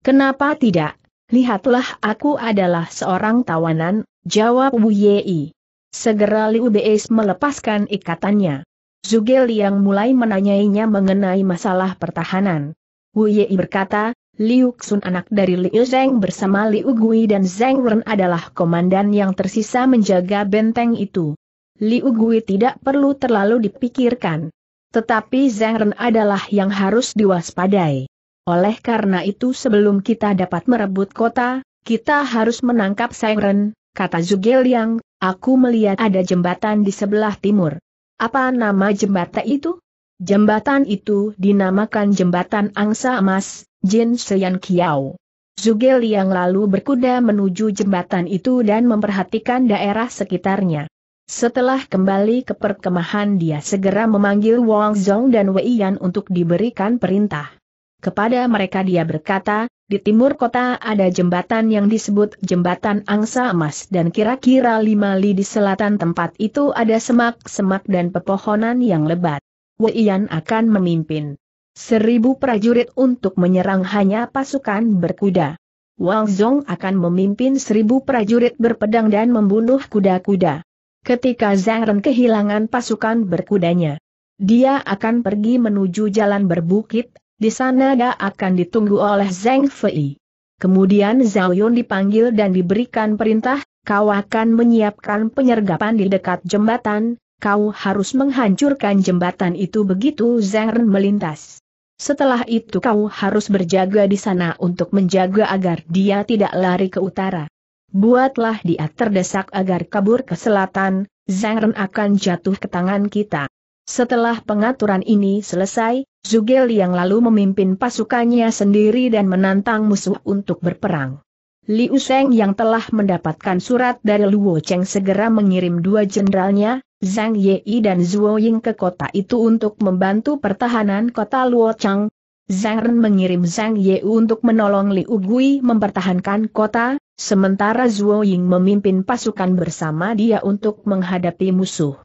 Kenapa tidak? Lihatlah aku adalah seorang tawanan, jawab Wu Yei. Segera Liu Beis melepaskan ikatannya. Zugel yang mulai menanyainya mengenai masalah pertahanan. Wu Yei berkata, Liu Xun anak dari Liu Zheng bersama Liu Gui dan Zheng Ren adalah komandan yang tersisa menjaga benteng itu. Liu Gui tidak perlu terlalu dipikirkan. Tetapi Zheng Ren adalah yang harus diwaspadai. Oleh karena itu sebelum kita dapat merebut kota, kita harus menangkap Zheng Ren, kata Zhuge Liang, aku melihat ada jembatan di sebelah timur. Apa nama jembatan itu? Jembatan itu dinamakan Jembatan Angsa Emas, Jin Seyan Kiao. Zugel yang lalu berkuda menuju jembatan itu dan memperhatikan daerah sekitarnya. Setelah kembali ke perkemahan dia segera memanggil Wang Zhong dan Wei Yan untuk diberikan perintah. Kepada mereka dia berkata, di timur kota ada jembatan yang disebut Jembatan Angsa Emas dan kira-kira lima li di selatan tempat itu ada semak-semak dan pepohonan yang lebat. Yan akan memimpin seribu prajurit untuk menyerang hanya pasukan berkuda. Wang Zhong akan memimpin seribu prajurit berpedang dan membunuh kuda-kuda. Ketika Zhang Ren kehilangan pasukan berkudanya, dia akan pergi menuju jalan berbukit di sana dia akan ditunggu oleh Zeng Fei. Kemudian Zhao Yun dipanggil dan diberikan perintah, kau akan menyiapkan penyergapan di dekat jembatan, kau harus menghancurkan jembatan itu begitu Ren melintas. Setelah itu kau harus berjaga di sana untuk menjaga agar dia tidak lari ke utara. Buatlah dia terdesak agar kabur ke selatan, Ren akan jatuh ke tangan kita. Setelah pengaturan ini selesai, Zugel yang lalu memimpin pasukannya sendiri dan menantang musuh untuk berperang. Liu Seng yang telah mendapatkan surat dari Luo Cheng segera mengirim dua jenderalnya, Zhang Yei dan Zhuo Ying ke kota itu untuk membantu pertahanan kota Luo Cheng. Zhang Ren mengirim Zhang Yei untuk menolong Liu Gui mempertahankan kota, sementara Zhuo Ying memimpin pasukan bersama dia untuk menghadapi musuh.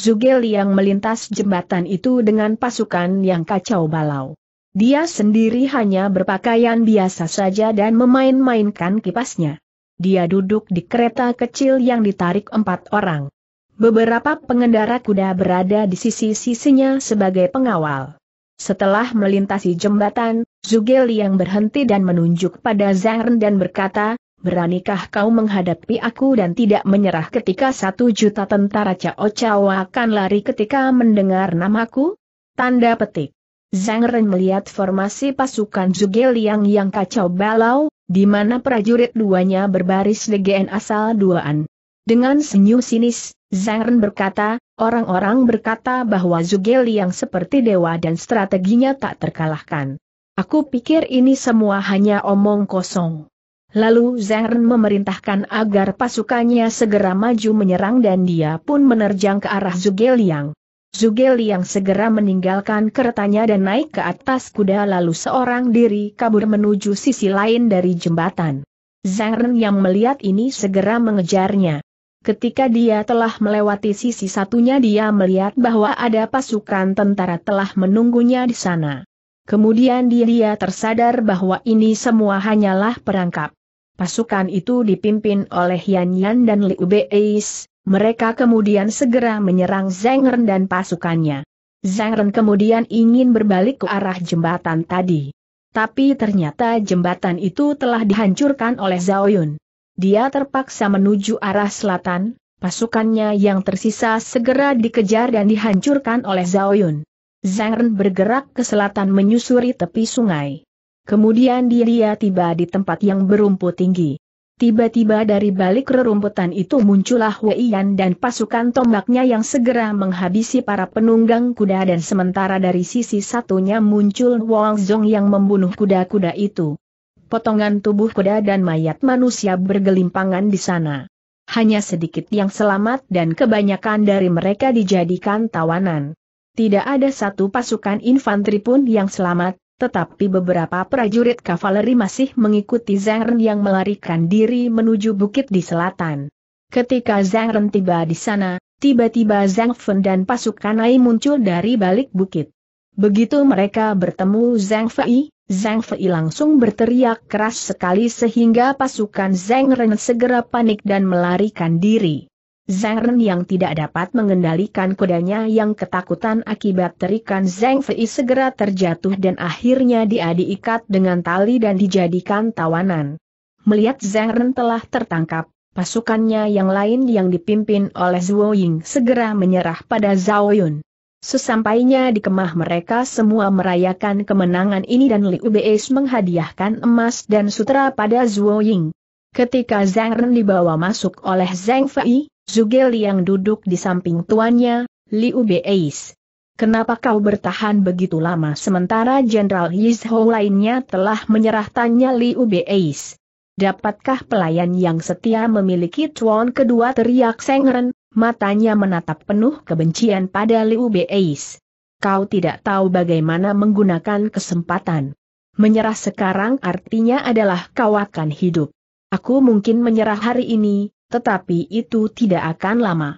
Zugel yang melintas jembatan itu dengan pasukan yang kacau balau. Dia sendiri hanya berpakaian biasa saja dan memain-mainkan kipasnya. Dia duduk di kereta kecil yang ditarik empat orang. Beberapa pengendara kuda berada di sisi-sisinya sebagai pengawal. Setelah melintasi jembatan, Zugel yang berhenti dan menunjuk pada Zaren dan berkata, beranikah kau menghadapi aku dan tidak menyerah ketika satu juta tentara Cao Cao akan lari ketika mendengar namaku? Tanda petik. Zhang Ren melihat formasi pasukan Zuge Liang yang kacau balau, di mana prajurit duanya berbaris legen asal duaan. Dengan senyum sinis, Zhang Ren berkata, orang-orang berkata bahwa Zuge Liang seperti dewa dan strateginya tak terkalahkan. Aku pikir ini semua hanya omong kosong. Lalu Zheng memerintahkan agar pasukannya segera maju menyerang dan dia pun menerjang ke arah Zugeliang. Zugeliang segera meninggalkan keretanya dan naik ke atas kuda lalu seorang diri kabur menuju sisi lain dari jembatan. Zheng yang melihat ini segera mengejarnya. Ketika dia telah melewati sisi satunya dia melihat bahwa ada pasukan tentara telah menunggunya di sana. Kemudian dia, dia tersadar bahwa ini semua hanyalah perangkap. Pasukan itu dipimpin oleh Yan Yan dan Liu Beis, mereka kemudian segera menyerang Zengren dan pasukannya. Zengren kemudian ingin berbalik ke arah jembatan tadi. Tapi ternyata jembatan itu telah dihancurkan oleh Zhao Yun. Dia terpaksa menuju arah selatan, pasukannya yang tersisa segera dikejar dan dihancurkan oleh Zhao Yun. Zengren bergerak ke selatan menyusuri tepi sungai. Kemudian dia tiba di tempat yang berumput tinggi. Tiba-tiba dari balik rerumputan itu muncullah Yan dan pasukan tombaknya yang segera menghabisi para penunggang kuda dan sementara dari sisi satunya muncul Wang Zhong yang membunuh kuda-kuda itu. Potongan tubuh kuda dan mayat manusia bergelimpangan di sana. Hanya sedikit yang selamat dan kebanyakan dari mereka dijadikan tawanan. Tidak ada satu pasukan infanteri pun yang selamat, tetapi beberapa prajurit kavaleri masih mengikuti Zhang Ren yang melarikan diri menuju bukit di selatan. Ketika Zhang Ren tiba di sana, tiba-tiba Zhang Fen dan pasukan Ai muncul dari balik bukit. Begitu mereka bertemu Zhang Fei, Zhang Fei langsung berteriak keras sekali sehingga pasukan Zhang Ren segera panik dan melarikan diri. Zhang Ren yang tidak dapat mengendalikan kudanya yang ketakutan akibat terikan Zhang Fei segera terjatuh dan akhirnya dia diikat dengan tali dan dijadikan tawanan. Melihat Zhang Ren telah tertangkap, pasukannya yang lain yang dipimpin oleh Zhuo Ying segera menyerah pada Zhao Yun. Sesampainya di kemah mereka semua merayakan kemenangan ini dan Liu Beis menghadiahkan emas dan sutra pada Zhuo Ying. Ketika Zhang Ren dibawa masuk oleh Zhang Fei, Zugel yang duduk di samping tuannya, Liu Beis. Kenapa kau bertahan begitu lama sementara Jenderal Yizhou lainnya telah menyerah tanya Liu Beis? Dapatkah pelayan yang setia memiliki tuan kedua teriak Sengren, matanya menatap penuh kebencian pada Liu Beis. Kau tidak tahu bagaimana menggunakan kesempatan. Menyerah sekarang artinya adalah kau akan hidup. Aku mungkin menyerah hari ini, tetapi itu tidak akan lama.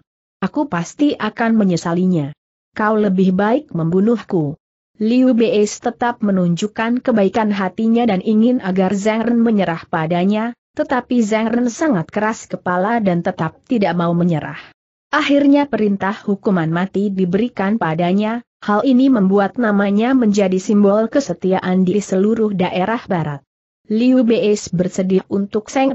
Aku pasti akan menyesalinya. Kau lebih baik membunuhku. Liu Beis tetap menunjukkan kebaikan hatinya dan ingin agar Zheng menyerah padanya, tetapi Zhang Ren sangat keras kepala dan tetap tidak mau menyerah. Akhirnya perintah hukuman mati diberikan padanya, hal ini membuat namanya menjadi simbol kesetiaan di seluruh daerah barat. Liu Beis bersedih untuk Zheng,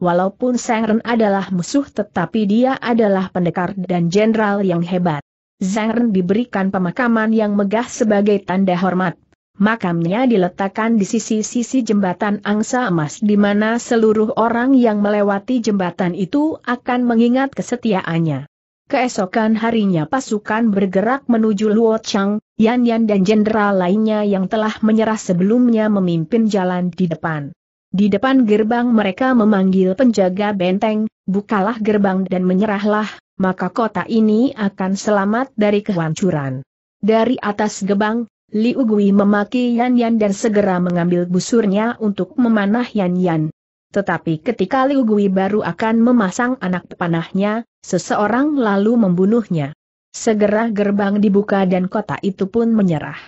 walaupun Zhang Ren adalah musuh tetapi dia adalah pendekar dan jenderal yang hebat. Zhang Ren diberikan pemakaman yang megah sebagai tanda hormat. Makamnya diletakkan di sisi-sisi jembatan angsa emas di mana seluruh orang yang melewati jembatan itu akan mengingat kesetiaannya. Keesokan harinya pasukan bergerak menuju Luo Chang, Yan Yan dan jenderal lainnya yang telah menyerah sebelumnya memimpin jalan di depan. Di depan gerbang mereka memanggil penjaga benteng, bukalah gerbang dan menyerahlah, maka kota ini akan selamat dari kehancuran. Dari atas gerbang, Liu Gui memaki Yan Yan dan segera mengambil busurnya untuk memanah Yan Yan. Tetapi ketika Liu Gui baru akan memasang anak panahnya, seseorang lalu membunuhnya. Segera gerbang dibuka dan kota itu pun menyerah.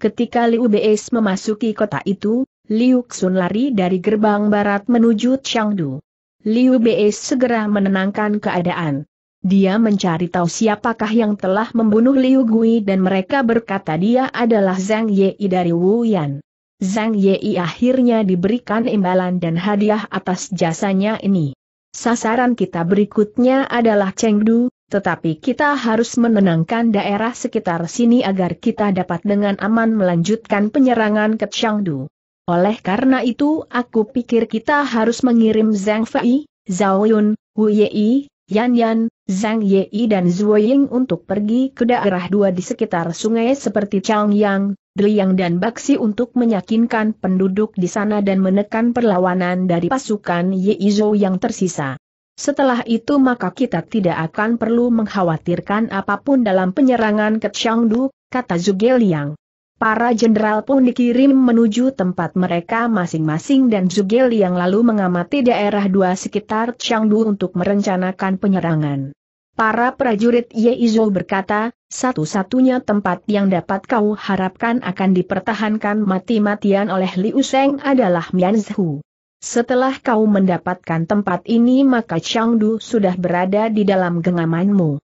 Ketika Liu Beis memasuki kota itu, Liu Xun lari dari gerbang barat menuju Changdu. Liu Bei segera menenangkan keadaan. Dia mencari tahu siapakah yang telah membunuh Liu Gui dan mereka berkata dia adalah Zhang Yei dari Wuyan. Zhang Yei akhirnya diberikan imbalan dan hadiah atas jasanya ini. Sasaran kita berikutnya adalah Chengdu, tetapi kita harus menenangkan daerah sekitar sini agar kita dapat dengan aman melanjutkan penyerangan ke Chengdu. Oleh karena itu aku pikir kita harus mengirim Zhang Fei, Zhao Yun, Wu Yei, Yan Yan, Zhang Yei, dan Zhuo Ying untuk pergi ke daerah dua di sekitar sungai seperti Changyang, Deliang dan Baxi untuk meyakinkan penduduk di sana dan menekan perlawanan dari pasukan Zhou yang tersisa. Setelah itu maka kita tidak akan perlu mengkhawatirkan apapun dalam penyerangan ke Changdu, kata Zhuge Liang. Para jenderal pun dikirim menuju tempat mereka masing-masing dan Zugel yang lalu mengamati daerah dua sekitar Changdu untuk merencanakan penyerangan. Para prajurit Yeizo berkata, satu-satunya tempat yang dapat kau harapkan akan dipertahankan mati-matian oleh Liu Sheng adalah Mianzhu. Setelah kau mendapatkan tempat ini maka Changdu sudah berada di dalam genggamanmu.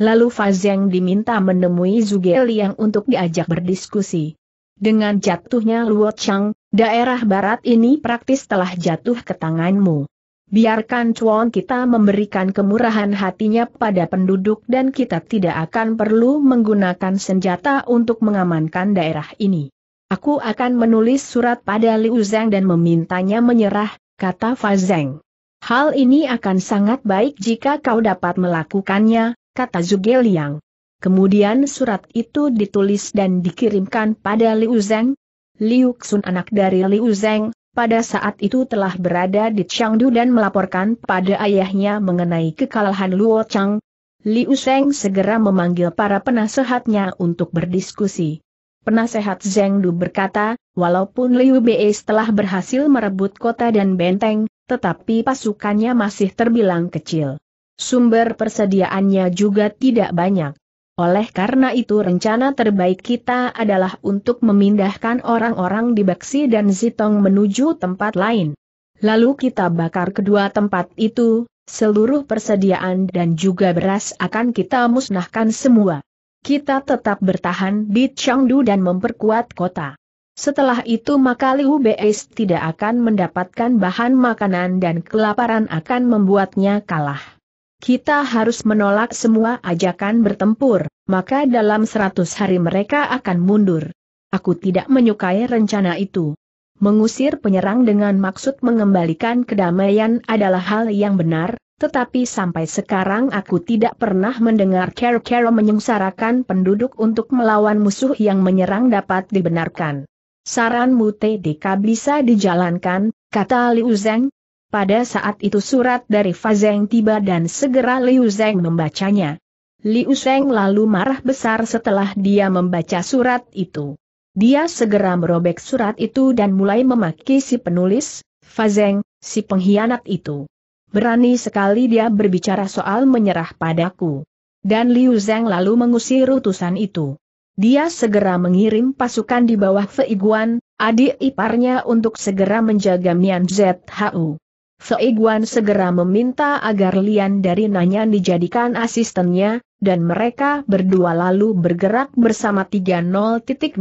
Lalu Fazeng diminta menemui Zuge Liang untuk diajak berdiskusi. Dengan jatuhnya Luo Chang, daerah barat ini praktis telah jatuh ke tanganmu. Biarkan Chuan kita memberikan kemurahan hatinya pada penduduk dan kita tidak akan perlu menggunakan senjata untuk mengamankan daerah ini. Aku akan menulis surat pada Liu Zhang dan memintanya menyerah, kata Fazeng. Hal ini akan sangat baik jika kau dapat melakukannya, kata Zuge Liang. Kemudian surat itu ditulis dan dikirimkan pada Liu Zeng. Liu Xun anak dari Liu Zeng, pada saat itu telah berada di Changdu dan melaporkan pada ayahnya mengenai kekalahan Luo Chang. Liu Zeng segera memanggil para penasehatnya untuk berdiskusi. Penasehat Zeng Du berkata, walaupun Liu Bei telah berhasil merebut kota dan benteng, tetapi pasukannya masih terbilang kecil sumber persediaannya juga tidak banyak. Oleh karena itu rencana terbaik kita adalah untuk memindahkan orang-orang di Baksi dan Zitong menuju tempat lain. Lalu kita bakar kedua tempat itu, seluruh persediaan dan juga beras akan kita musnahkan semua. Kita tetap bertahan di Chengdu dan memperkuat kota. Setelah itu maka Liu Beis tidak akan mendapatkan bahan makanan dan kelaparan akan membuatnya kalah. Kita harus menolak semua ajakan bertempur, maka dalam seratus hari mereka akan mundur. Aku tidak menyukai rencana itu. Mengusir penyerang dengan maksud mengembalikan kedamaian adalah hal yang benar, tetapi sampai sekarang aku tidak pernah mendengar Kero-Kero menyengsarakan penduduk untuk melawan musuh yang menyerang dapat dibenarkan. Saranmu TDK bisa dijalankan, kata Liu Zeng, pada saat itu surat dari Fazeng tiba dan segera Liu Zeng membacanya. Liu Zeng lalu marah besar setelah dia membaca surat itu. Dia segera merobek surat itu dan mulai memaki si penulis, Fazeng, si pengkhianat itu. Berani sekali dia berbicara soal menyerah padaku. Dan Liu Zeng lalu mengusir utusan itu. Dia segera mengirim pasukan di bawah Feiguan, adik iparnya untuk segera menjaga Mian ZHU. Seiguan segera meminta agar Lian dari Nanyan dijadikan asistennya, dan mereka berdua lalu bergerak bersama 30.000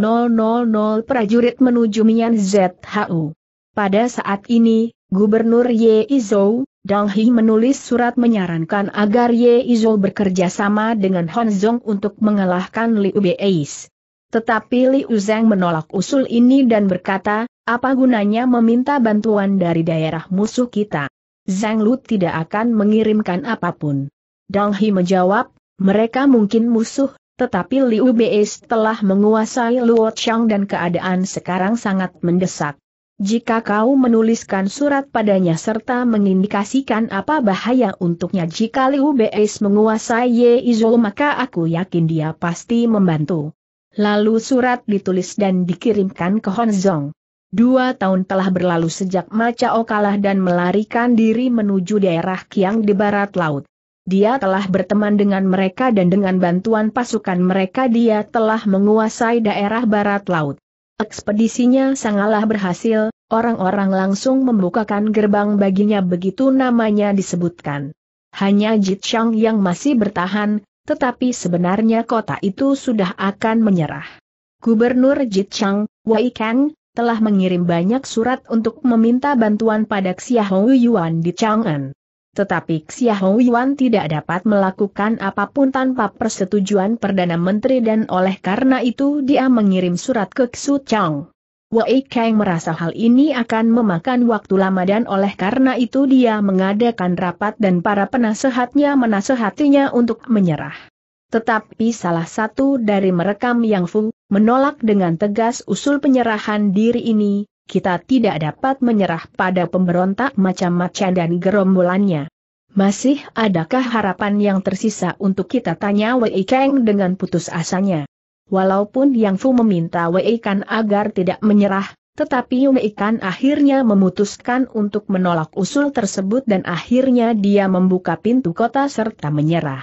prajurit menuju Mian ZHU. Pada saat ini, Gubernur Ye Izou, menulis surat menyarankan agar Ye Izou bekerja sama dengan Hon untuk mengalahkan Liu Beis. Tetapi Liu Zhang menolak usul ini dan berkata, apa gunanya meminta bantuan dari daerah musuh kita? Zhang Lu tidak akan mengirimkan apapun. Dong Hi menjawab, mereka mungkin musuh, tetapi Liu Bei telah menguasai Luo Chang dan keadaan sekarang sangat mendesak. Jika kau menuliskan surat padanya serta mengindikasikan apa bahaya untuknya jika Liu Bei menguasai Ye Izou maka aku yakin dia pasti membantu. Lalu surat ditulis dan dikirimkan ke Honzong. Dua tahun telah berlalu sejak Macao kalah dan melarikan diri menuju daerah Kiang di barat laut. Dia telah berteman dengan mereka dan dengan bantuan pasukan mereka dia telah menguasai daerah barat laut. Ekspedisinya sangatlah berhasil, orang-orang langsung membukakan gerbang baginya begitu namanya disebutkan. Hanya Chang yang masih bertahan, tetapi sebenarnya kota itu sudah akan menyerah. Gubernur Chang, Wei Kang, telah mengirim banyak surat untuk meminta bantuan pada Xiahou Yuan di Chang'an. Tetapi Xiahou Yuan tidak dapat melakukan apapun tanpa persetujuan Perdana Menteri dan oleh karena itu dia mengirim surat ke Xu Chang. Wei Kang merasa hal ini akan memakan waktu lama dan oleh karena itu dia mengadakan rapat dan para penasehatnya menasehatinya untuk menyerah. Tetapi salah satu dari merekam Yang Fu, menolak dengan tegas usul penyerahan diri ini, kita tidak dapat menyerah pada pemberontak macam-macam dan gerombolannya. Masih adakah harapan yang tersisa untuk kita tanya Wei Kang dengan putus asanya? Walaupun Yang Fu meminta Wei Kan agar tidak menyerah, tetapi Wei Kan akhirnya memutuskan untuk menolak usul tersebut dan akhirnya dia membuka pintu kota serta menyerah.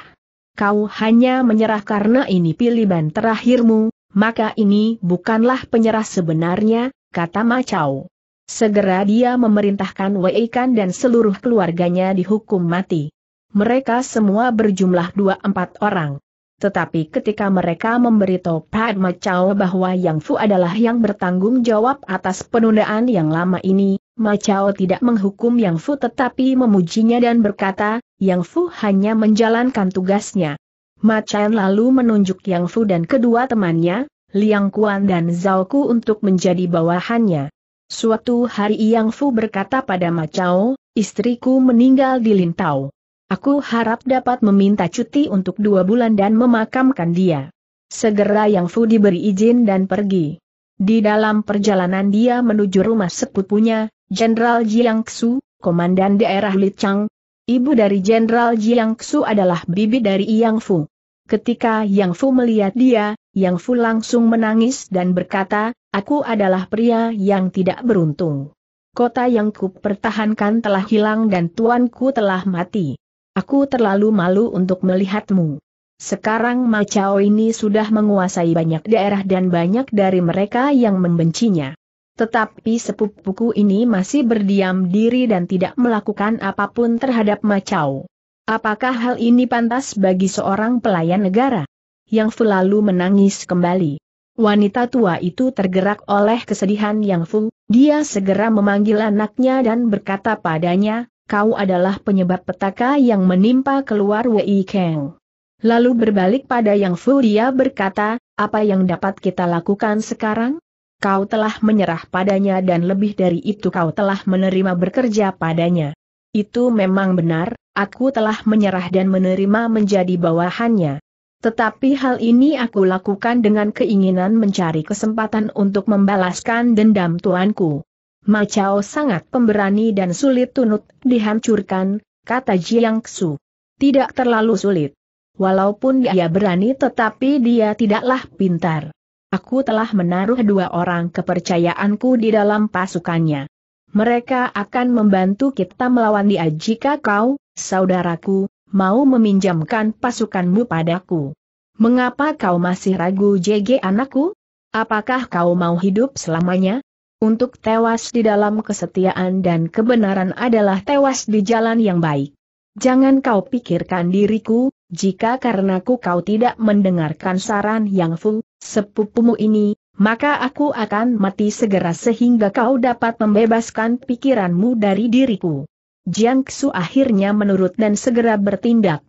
Kau hanya menyerah karena ini pilihan terakhirmu, maka ini bukanlah penyerah sebenarnya, kata Macau. Segera dia memerintahkan Wei Kan dan seluruh keluarganya dihukum mati. Mereka semua berjumlah dua empat orang. Tetapi ketika mereka memberitahu Pat Macau bahwa Yang Fu adalah yang bertanggung jawab atas penundaan yang lama ini, Macau tidak menghukum Yang Fu tetapi memujinya dan berkata, Yang Fu hanya menjalankan tugasnya. Macan lalu menunjuk Yang Fu dan kedua temannya, Liang Kuan dan Zhao Ku untuk menjadi bawahannya. Suatu hari Yang Fu berkata pada Macao, istriku meninggal di Lintau. Aku harap dapat meminta cuti untuk dua bulan dan memakamkan dia. Segera Yang Fu diberi izin dan pergi. Di dalam perjalanan dia menuju rumah sepupunya, Jenderal Jiang Xu, Komandan Daerah Lichang, Ibu dari Jenderal Jiang Xu adalah bibi dari Yang Fu. Ketika Yang Fu melihat dia, Yang Fu langsung menangis dan berkata, aku adalah pria yang tidak beruntung. Kota yang ku pertahankan telah hilang dan tuanku telah mati. Aku terlalu malu untuk melihatmu. Sekarang Macao ini sudah menguasai banyak daerah dan banyak dari mereka yang membencinya. Tetapi sepupuku ini masih berdiam diri dan tidak melakukan apapun terhadap Macau. Apakah hal ini pantas bagi seorang pelayan negara? Yang Fu lalu menangis kembali. Wanita tua itu tergerak oleh kesedihan Yang Fu, dia segera memanggil anaknya dan berkata padanya, kau adalah penyebab petaka yang menimpa keluar Wei Kang. Lalu berbalik pada Yang Fu dia berkata, apa yang dapat kita lakukan sekarang? kau telah menyerah padanya dan lebih dari itu kau telah menerima bekerja padanya. Itu memang benar, aku telah menyerah dan menerima menjadi bawahannya. Tetapi hal ini aku lakukan dengan keinginan mencari kesempatan untuk membalaskan dendam tuanku. Macau sangat pemberani dan sulit tunut dihancurkan, kata Jiang Su. Tidak terlalu sulit. Walaupun dia berani tetapi dia tidaklah pintar. Aku telah menaruh dua orang kepercayaanku di dalam pasukannya. Mereka akan membantu kita melawan dia jika kau, saudaraku, mau meminjamkan pasukanmu padaku. Mengapa kau masih ragu JG anakku? Apakah kau mau hidup selamanya? Untuk tewas di dalam kesetiaan dan kebenaran adalah tewas di jalan yang baik. Jangan kau pikirkan diriku, jika karenaku kau tidak mendengarkan saran yang full, sepupumu ini, maka aku akan mati segera sehingga kau dapat membebaskan pikiranmu dari diriku. Jiang Xu akhirnya menurut dan segera bertindak.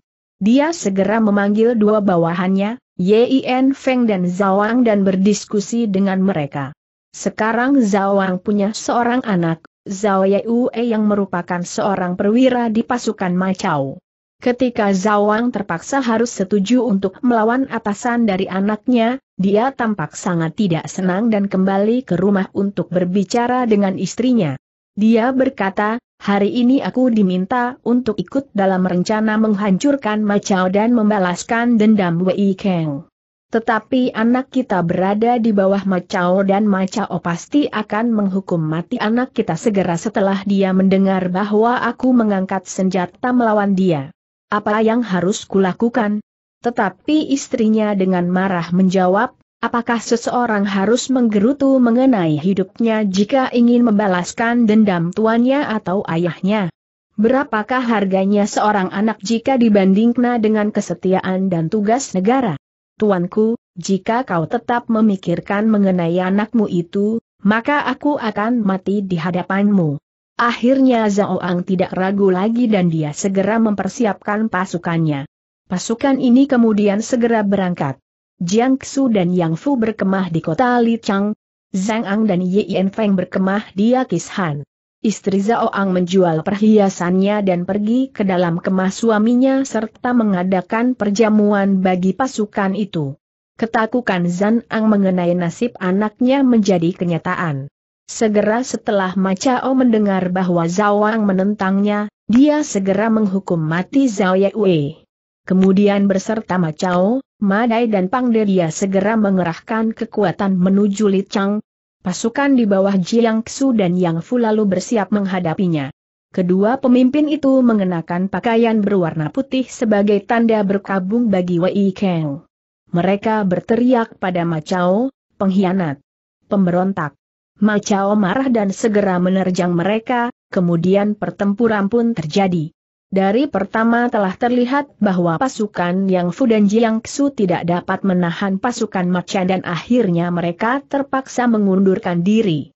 Dia segera memanggil dua bawahannya, Yin Feng dan Zawang dan berdiskusi dengan mereka. Sekarang Zawang punya seorang anak, Zhao Yue yang merupakan seorang perwira di pasukan Macau. Ketika Zawang terpaksa harus setuju untuk melawan atasan dari anaknya, dia tampak sangat tidak senang dan kembali ke rumah untuk berbicara dengan istrinya. Dia berkata, hari ini aku diminta untuk ikut dalam rencana menghancurkan Macau dan membalaskan dendam Wei Kang. Tetapi anak kita berada di bawah Macau dan Macau pasti akan menghukum mati anak kita segera setelah dia mendengar bahwa aku mengangkat senjata melawan dia. Apa yang harus kulakukan? Tetapi istrinya dengan marah menjawab, apakah seseorang harus menggerutu mengenai hidupnya jika ingin membalaskan dendam tuannya atau ayahnya? Berapakah harganya seorang anak jika dibandingkan dengan kesetiaan dan tugas negara? Tuanku, jika kau tetap memikirkan mengenai anakmu itu, maka aku akan mati di hadapanmu. Akhirnya Zhao Ang tidak ragu lagi dan dia segera mempersiapkan pasukannya. Pasukan ini kemudian segera berangkat. Jiang Xu dan Yang Fu berkemah di kota Lichang, Zhang Ang dan Yin Feng berkemah di Akishan. Istri Zhao Ang menjual perhiasannya dan pergi ke dalam kemah suaminya serta mengadakan perjamuan bagi pasukan itu. Ketakutan Zan Ang mengenai nasib anaknya menjadi kenyataan. Segera setelah Macao mendengar bahwa Zhao Ang menentangnya, dia segera menghukum mati Zhao Yue. Kemudian berserta Macau, Madai dan Pangderia segera mengerahkan kekuatan menuju Lichang. Pasukan di bawah Jiang Ksu dan Yang Fu lalu bersiap menghadapinya. Kedua pemimpin itu mengenakan pakaian berwarna putih sebagai tanda berkabung bagi Wei Kang. Mereka berteriak pada Macau, pengkhianat, pemberontak. Macau marah dan segera menerjang mereka, kemudian pertempuran pun terjadi. Dari pertama telah terlihat bahwa pasukan yang Fu dan Jiang Ksu tidak dapat menahan pasukan Macan dan akhirnya mereka terpaksa mengundurkan diri.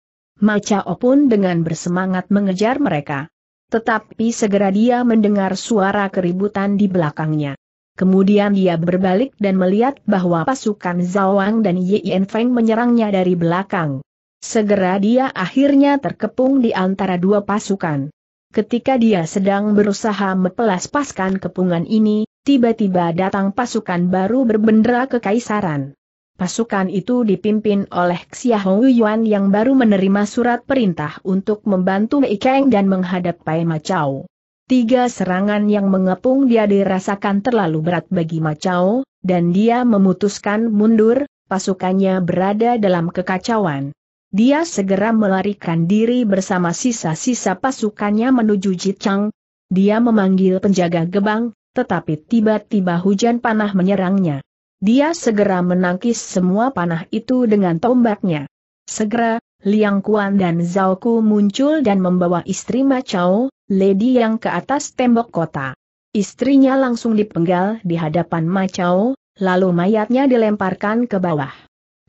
o pun dengan bersemangat mengejar mereka. Tetapi segera dia mendengar suara keributan di belakangnya. Kemudian dia berbalik dan melihat bahwa pasukan Zawang dan Yin Feng menyerangnya dari belakang. Segera dia akhirnya terkepung di antara dua pasukan. Ketika dia sedang berusaha mepelaspaskan kepungan ini, tiba-tiba datang pasukan baru berbendera kekaisaran. Pasukan itu dipimpin oleh Hou Yuan yang baru menerima surat perintah untuk membantu Mei Kang dan menghadap Pai Macau. Tiga serangan yang mengepung dia dirasakan terlalu berat bagi Macau, dan dia memutuskan mundur, pasukannya berada dalam kekacauan. Dia segera melarikan diri bersama sisa-sisa pasukannya menuju Jitchang. Dia memanggil penjaga gebang, tetapi tiba-tiba hujan panah menyerangnya. Dia segera menangkis semua panah itu dengan tombaknya. Segera, Liang Kuan dan Zhao Ku muncul dan membawa istri Ma lady yang ke atas tembok kota. Istrinya langsung dipenggal di hadapan Ma lalu mayatnya dilemparkan ke bawah.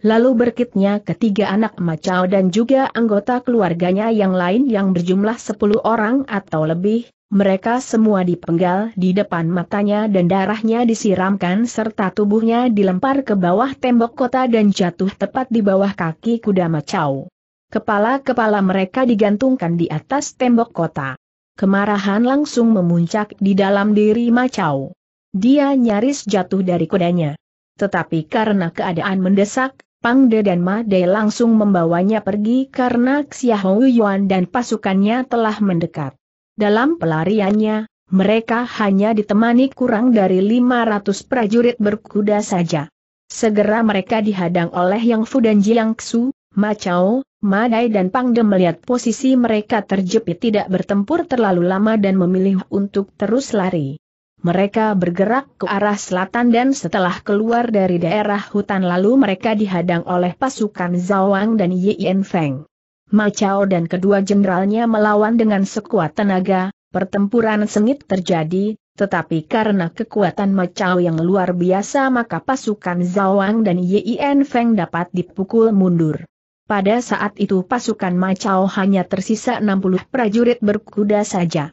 Lalu berkitnya ketiga anak Macau dan juga anggota keluarganya yang lain yang berjumlah 10 orang atau lebih, mereka semua dipenggal di depan matanya dan darahnya disiramkan serta tubuhnya dilempar ke bawah tembok kota dan jatuh tepat di bawah kaki kuda Macau. Kepala-kepala mereka digantungkan di atas tembok kota. Kemarahan langsung memuncak di dalam diri Macau. Dia nyaris jatuh dari kudanya. Tetapi karena keadaan mendesak, Pang De dan Ma De langsung membawanya pergi karena Xiahou Yuan dan pasukannya telah mendekat. Dalam pelariannya, mereka hanya ditemani kurang dari 500 prajurit berkuda saja. Segera mereka dihadang oleh Yang Fu dan Jiang Xu, Ma Chao, Ma Dai dan Pang De melihat posisi mereka terjepit tidak bertempur terlalu lama dan memilih untuk terus lari. Mereka bergerak ke arah selatan dan setelah keluar dari daerah hutan lalu mereka dihadang oleh pasukan Zawang dan Yin Feng. Macao dan kedua jenderalnya melawan dengan sekuat tenaga, pertempuran sengit terjadi, tetapi karena kekuatan Macao yang luar biasa maka pasukan Zawang dan Yin Feng dapat dipukul mundur. Pada saat itu pasukan Macao hanya tersisa 60 prajurit berkuda saja.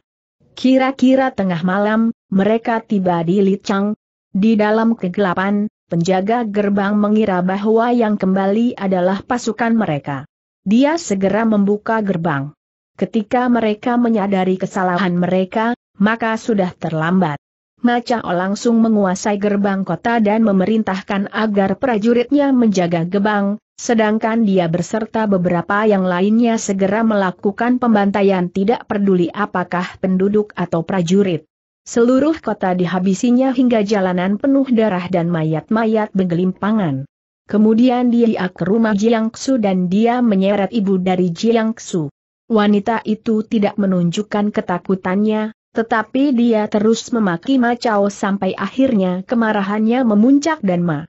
Kira-kira tengah malam, mereka tiba di Licang. Di dalam kegelapan, penjaga gerbang mengira bahwa yang kembali adalah pasukan mereka. Dia segera membuka gerbang. Ketika mereka menyadari kesalahan mereka, maka sudah terlambat. Macao langsung menguasai gerbang kota dan memerintahkan agar prajuritnya menjaga gerbang. Sedangkan dia berserta beberapa yang lainnya segera melakukan pembantaian tidak peduli apakah penduduk atau prajurit. Seluruh kota dihabisinya hingga jalanan penuh darah dan mayat-mayat bergelimpangan. Kemudian dia ke rumah Jiangsu dan dia menyeret ibu dari Jiangsu. Wanita itu tidak menunjukkan ketakutannya, tetapi dia terus memaki Macau sampai akhirnya kemarahannya memuncak dan Ma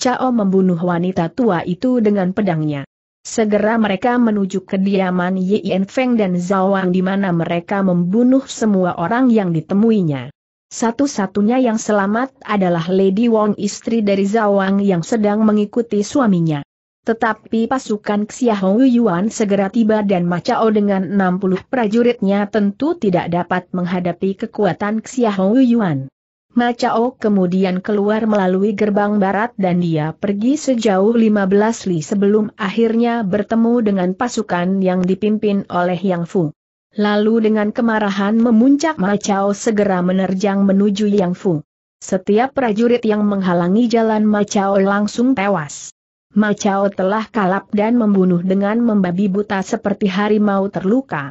Cao membunuh wanita tua itu dengan pedangnya. Segera mereka menuju kediaman Yin Feng dan Zhao Wang, di mana mereka membunuh semua orang yang ditemuinya. Satu-satunya yang selamat adalah Lady Wong istri dari Zhao Wang, yang sedang mengikuti suaminya. Tetapi pasukan Xiahou Yuan segera tiba dan Macao dengan 60 prajuritnya tentu tidak dapat menghadapi kekuatan Xiahou Yuan. Macao kemudian keluar melalui gerbang barat dan dia pergi sejauh 15 li sebelum akhirnya bertemu dengan pasukan yang dipimpin oleh Yang Fu. Lalu dengan kemarahan memuncak Macao segera menerjang menuju Yang Fu. Setiap prajurit yang menghalangi jalan Macao langsung tewas. Macao telah kalap dan membunuh dengan membabi buta seperti harimau terluka.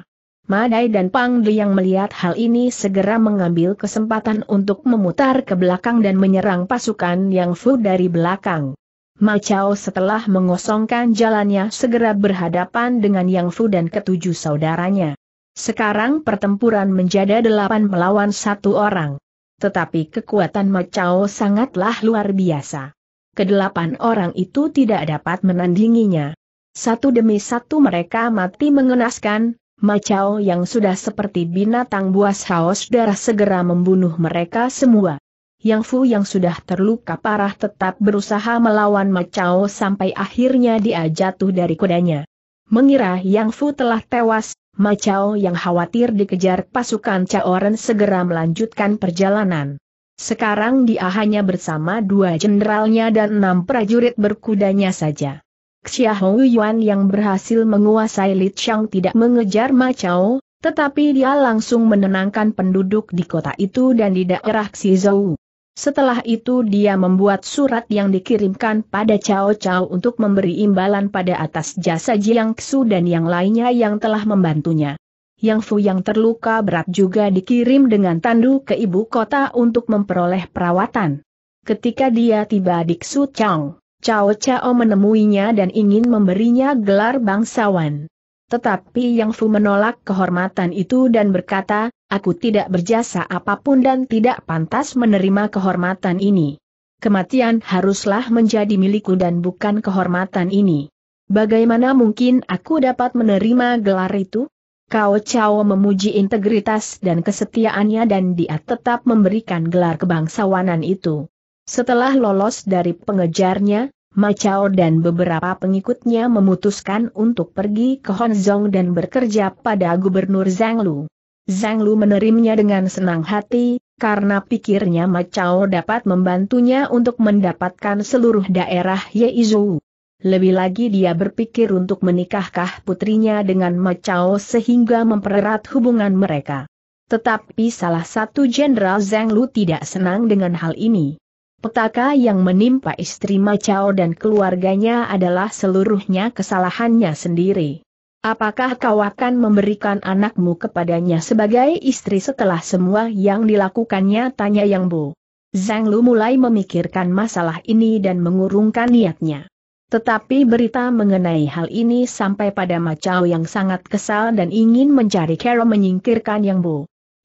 Madai dan Pangli yang melihat hal ini segera mengambil kesempatan untuk memutar ke belakang dan menyerang pasukan Yang Fu dari belakang. Macau setelah mengosongkan jalannya segera berhadapan dengan Yang Fu dan ketujuh saudaranya. Sekarang pertempuran menjadi delapan melawan satu orang. Tetapi kekuatan Macau sangatlah luar biasa. Kedelapan orang itu tidak dapat menandinginya. Satu demi satu mereka mati mengenaskan, Macao yang sudah seperti binatang buas haus darah segera membunuh mereka semua. Yang Fu yang sudah terluka parah tetap berusaha melawan Macao sampai akhirnya dia jatuh dari kudanya. Mengira Yang Fu telah tewas, Macao yang khawatir dikejar pasukan Caoren segera melanjutkan perjalanan. Sekarang dia hanya bersama dua jenderalnya dan enam prajurit berkudanya saja. Xiahou Yuan yang berhasil menguasai Li Chang tidak mengejar Ma Chao, tetapi dia langsung menenangkan penduduk di kota itu dan di daerah Xizhou. Setelah itu dia membuat surat yang dikirimkan pada Chao Chao untuk memberi imbalan pada atas jasa Jiang Xu dan yang lainnya yang telah membantunya. Yang Fu yang terluka berat juga dikirim dengan tandu ke ibu kota untuk memperoleh perawatan. Ketika dia tiba di Xu Chang, Cao Cao menemuinya dan ingin memberinya gelar bangsawan. Tetapi Yang Fu menolak kehormatan itu dan berkata, aku tidak berjasa apapun dan tidak pantas menerima kehormatan ini. Kematian haruslah menjadi milikku dan bukan kehormatan ini. Bagaimana mungkin aku dapat menerima gelar itu? Cao Cao memuji integritas dan kesetiaannya dan dia tetap memberikan gelar kebangsawanan itu. Setelah lolos dari pengejarnya, Macao dan beberapa pengikutnya memutuskan untuk pergi ke Honzong dan bekerja pada Gubernur Zhang Lu. Zhang Lu menerimanya dengan senang hati, karena pikirnya Macao dapat membantunya untuk mendapatkan seluruh daerah Yeizhou. Lebih lagi dia berpikir untuk menikahkah putrinya dengan Macao sehingga mempererat hubungan mereka. Tetapi salah satu jenderal Zhang Lu tidak senang dengan hal ini. Petaka yang menimpa istri Macao dan keluarganya adalah seluruhnya kesalahannya sendiri. Apakah kau akan memberikan anakmu kepadanya sebagai istri setelah semua yang dilakukannya? Tanya Yang Bu. Zhang Lu mulai memikirkan masalah ini dan mengurungkan niatnya. Tetapi berita mengenai hal ini sampai pada Macao yang sangat kesal dan ingin mencari Carol menyingkirkan Yang Bu.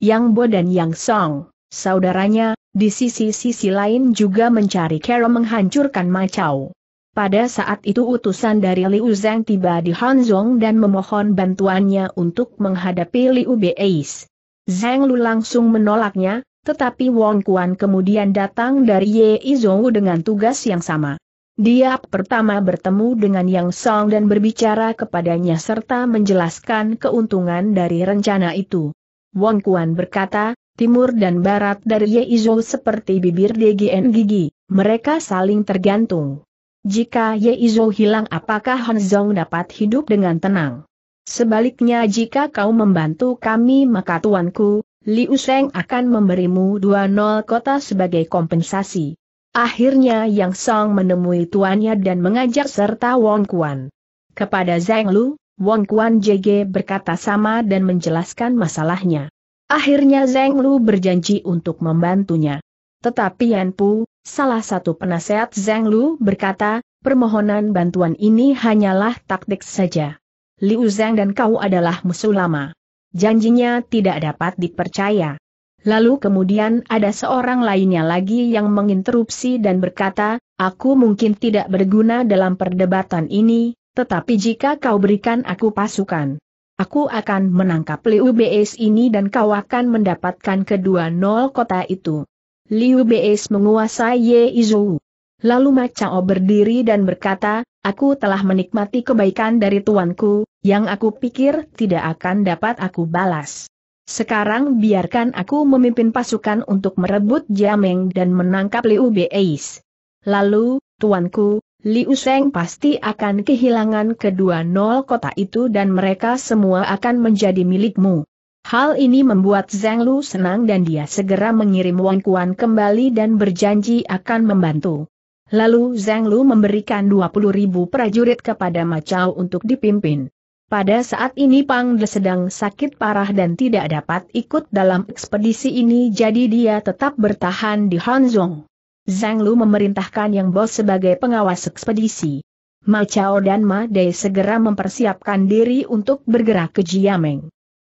Yang Bo dan Yang Song. Saudaranya, di sisi-sisi lain juga mencari cara menghancurkan Macau. Pada saat itu utusan dari Liu Zhang tiba di Hanzong dan memohon bantuannya untuk menghadapi Liu Beis. Zhang Lu langsung menolaknya, tetapi Wong Kuan kemudian datang dari Ye Izhou dengan tugas yang sama. Dia pertama bertemu dengan Yang Song dan berbicara kepadanya serta menjelaskan keuntungan dari rencana itu. Wong Kuan berkata, timur dan barat dari Yeizhou seperti bibir DGN gigi, mereka saling tergantung. Jika Yeizhou hilang apakah Hanzong dapat hidup dengan tenang? Sebaliknya jika kau membantu kami maka tuanku, Liu Sheng akan memberimu dua nol kota sebagai kompensasi. Akhirnya Yang Song menemui tuannya dan mengajak serta Wong Kuan. Kepada Zenglu, Lu, Wong Kuan JG berkata sama dan menjelaskan masalahnya. Akhirnya Zeng Lu berjanji untuk membantunya. Tetapi Yan Pu, salah satu penasehat Zeng Lu berkata, permohonan bantuan ini hanyalah taktik saja. Liu Zeng dan kau adalah musuh lama. Janjinya tidak dapat dipercaya. Lalu kemudian ada seorang lainnya lagi yang menginterupsi dan berkata, aku mungkin tidak berguna dalam perdebatan ini, tetapi jika kau berikan aku pasukan, Aku akan menangkap Liu Beis ini dan kau akan mendapatkan kedua nol kota itu. Liu Beis menguasai Ye Izou. Lalu Macao berdiri dan berkata, aku telah menikmati kebaikan dari tuanku, yang aku pikir tidak akan dapat aku balas. Sekarang biarkan aku memimpin pasukan untuk merebut Jameng dan menangkap Liu Beis. Lalu, tuanku, Liu Seng pasti akan kehilangan kedua nol kota itu dan mereka semua akan menjadi milikmu. Hal ini membuat Zhang Lu senang dan dia segera mengirim Wang Kuan kembali dan berjanji akan membantu. Lalu Zhang Lu memberikan 20 ribu prajurit kepada Macau untuk dipimpin. Pada saat ini Pang De sedang sakit parah dan tidak dapat ikut dalam ekspedisi ini jadi dia tetap bertahan di Hanzhong. Zhang Lu memerintahkan Yang Bos sebagai pengawas ekspedisi. Ma Chao dan Ma Dei segera mempersiapkan diri untuk bergerak ke Jiameng.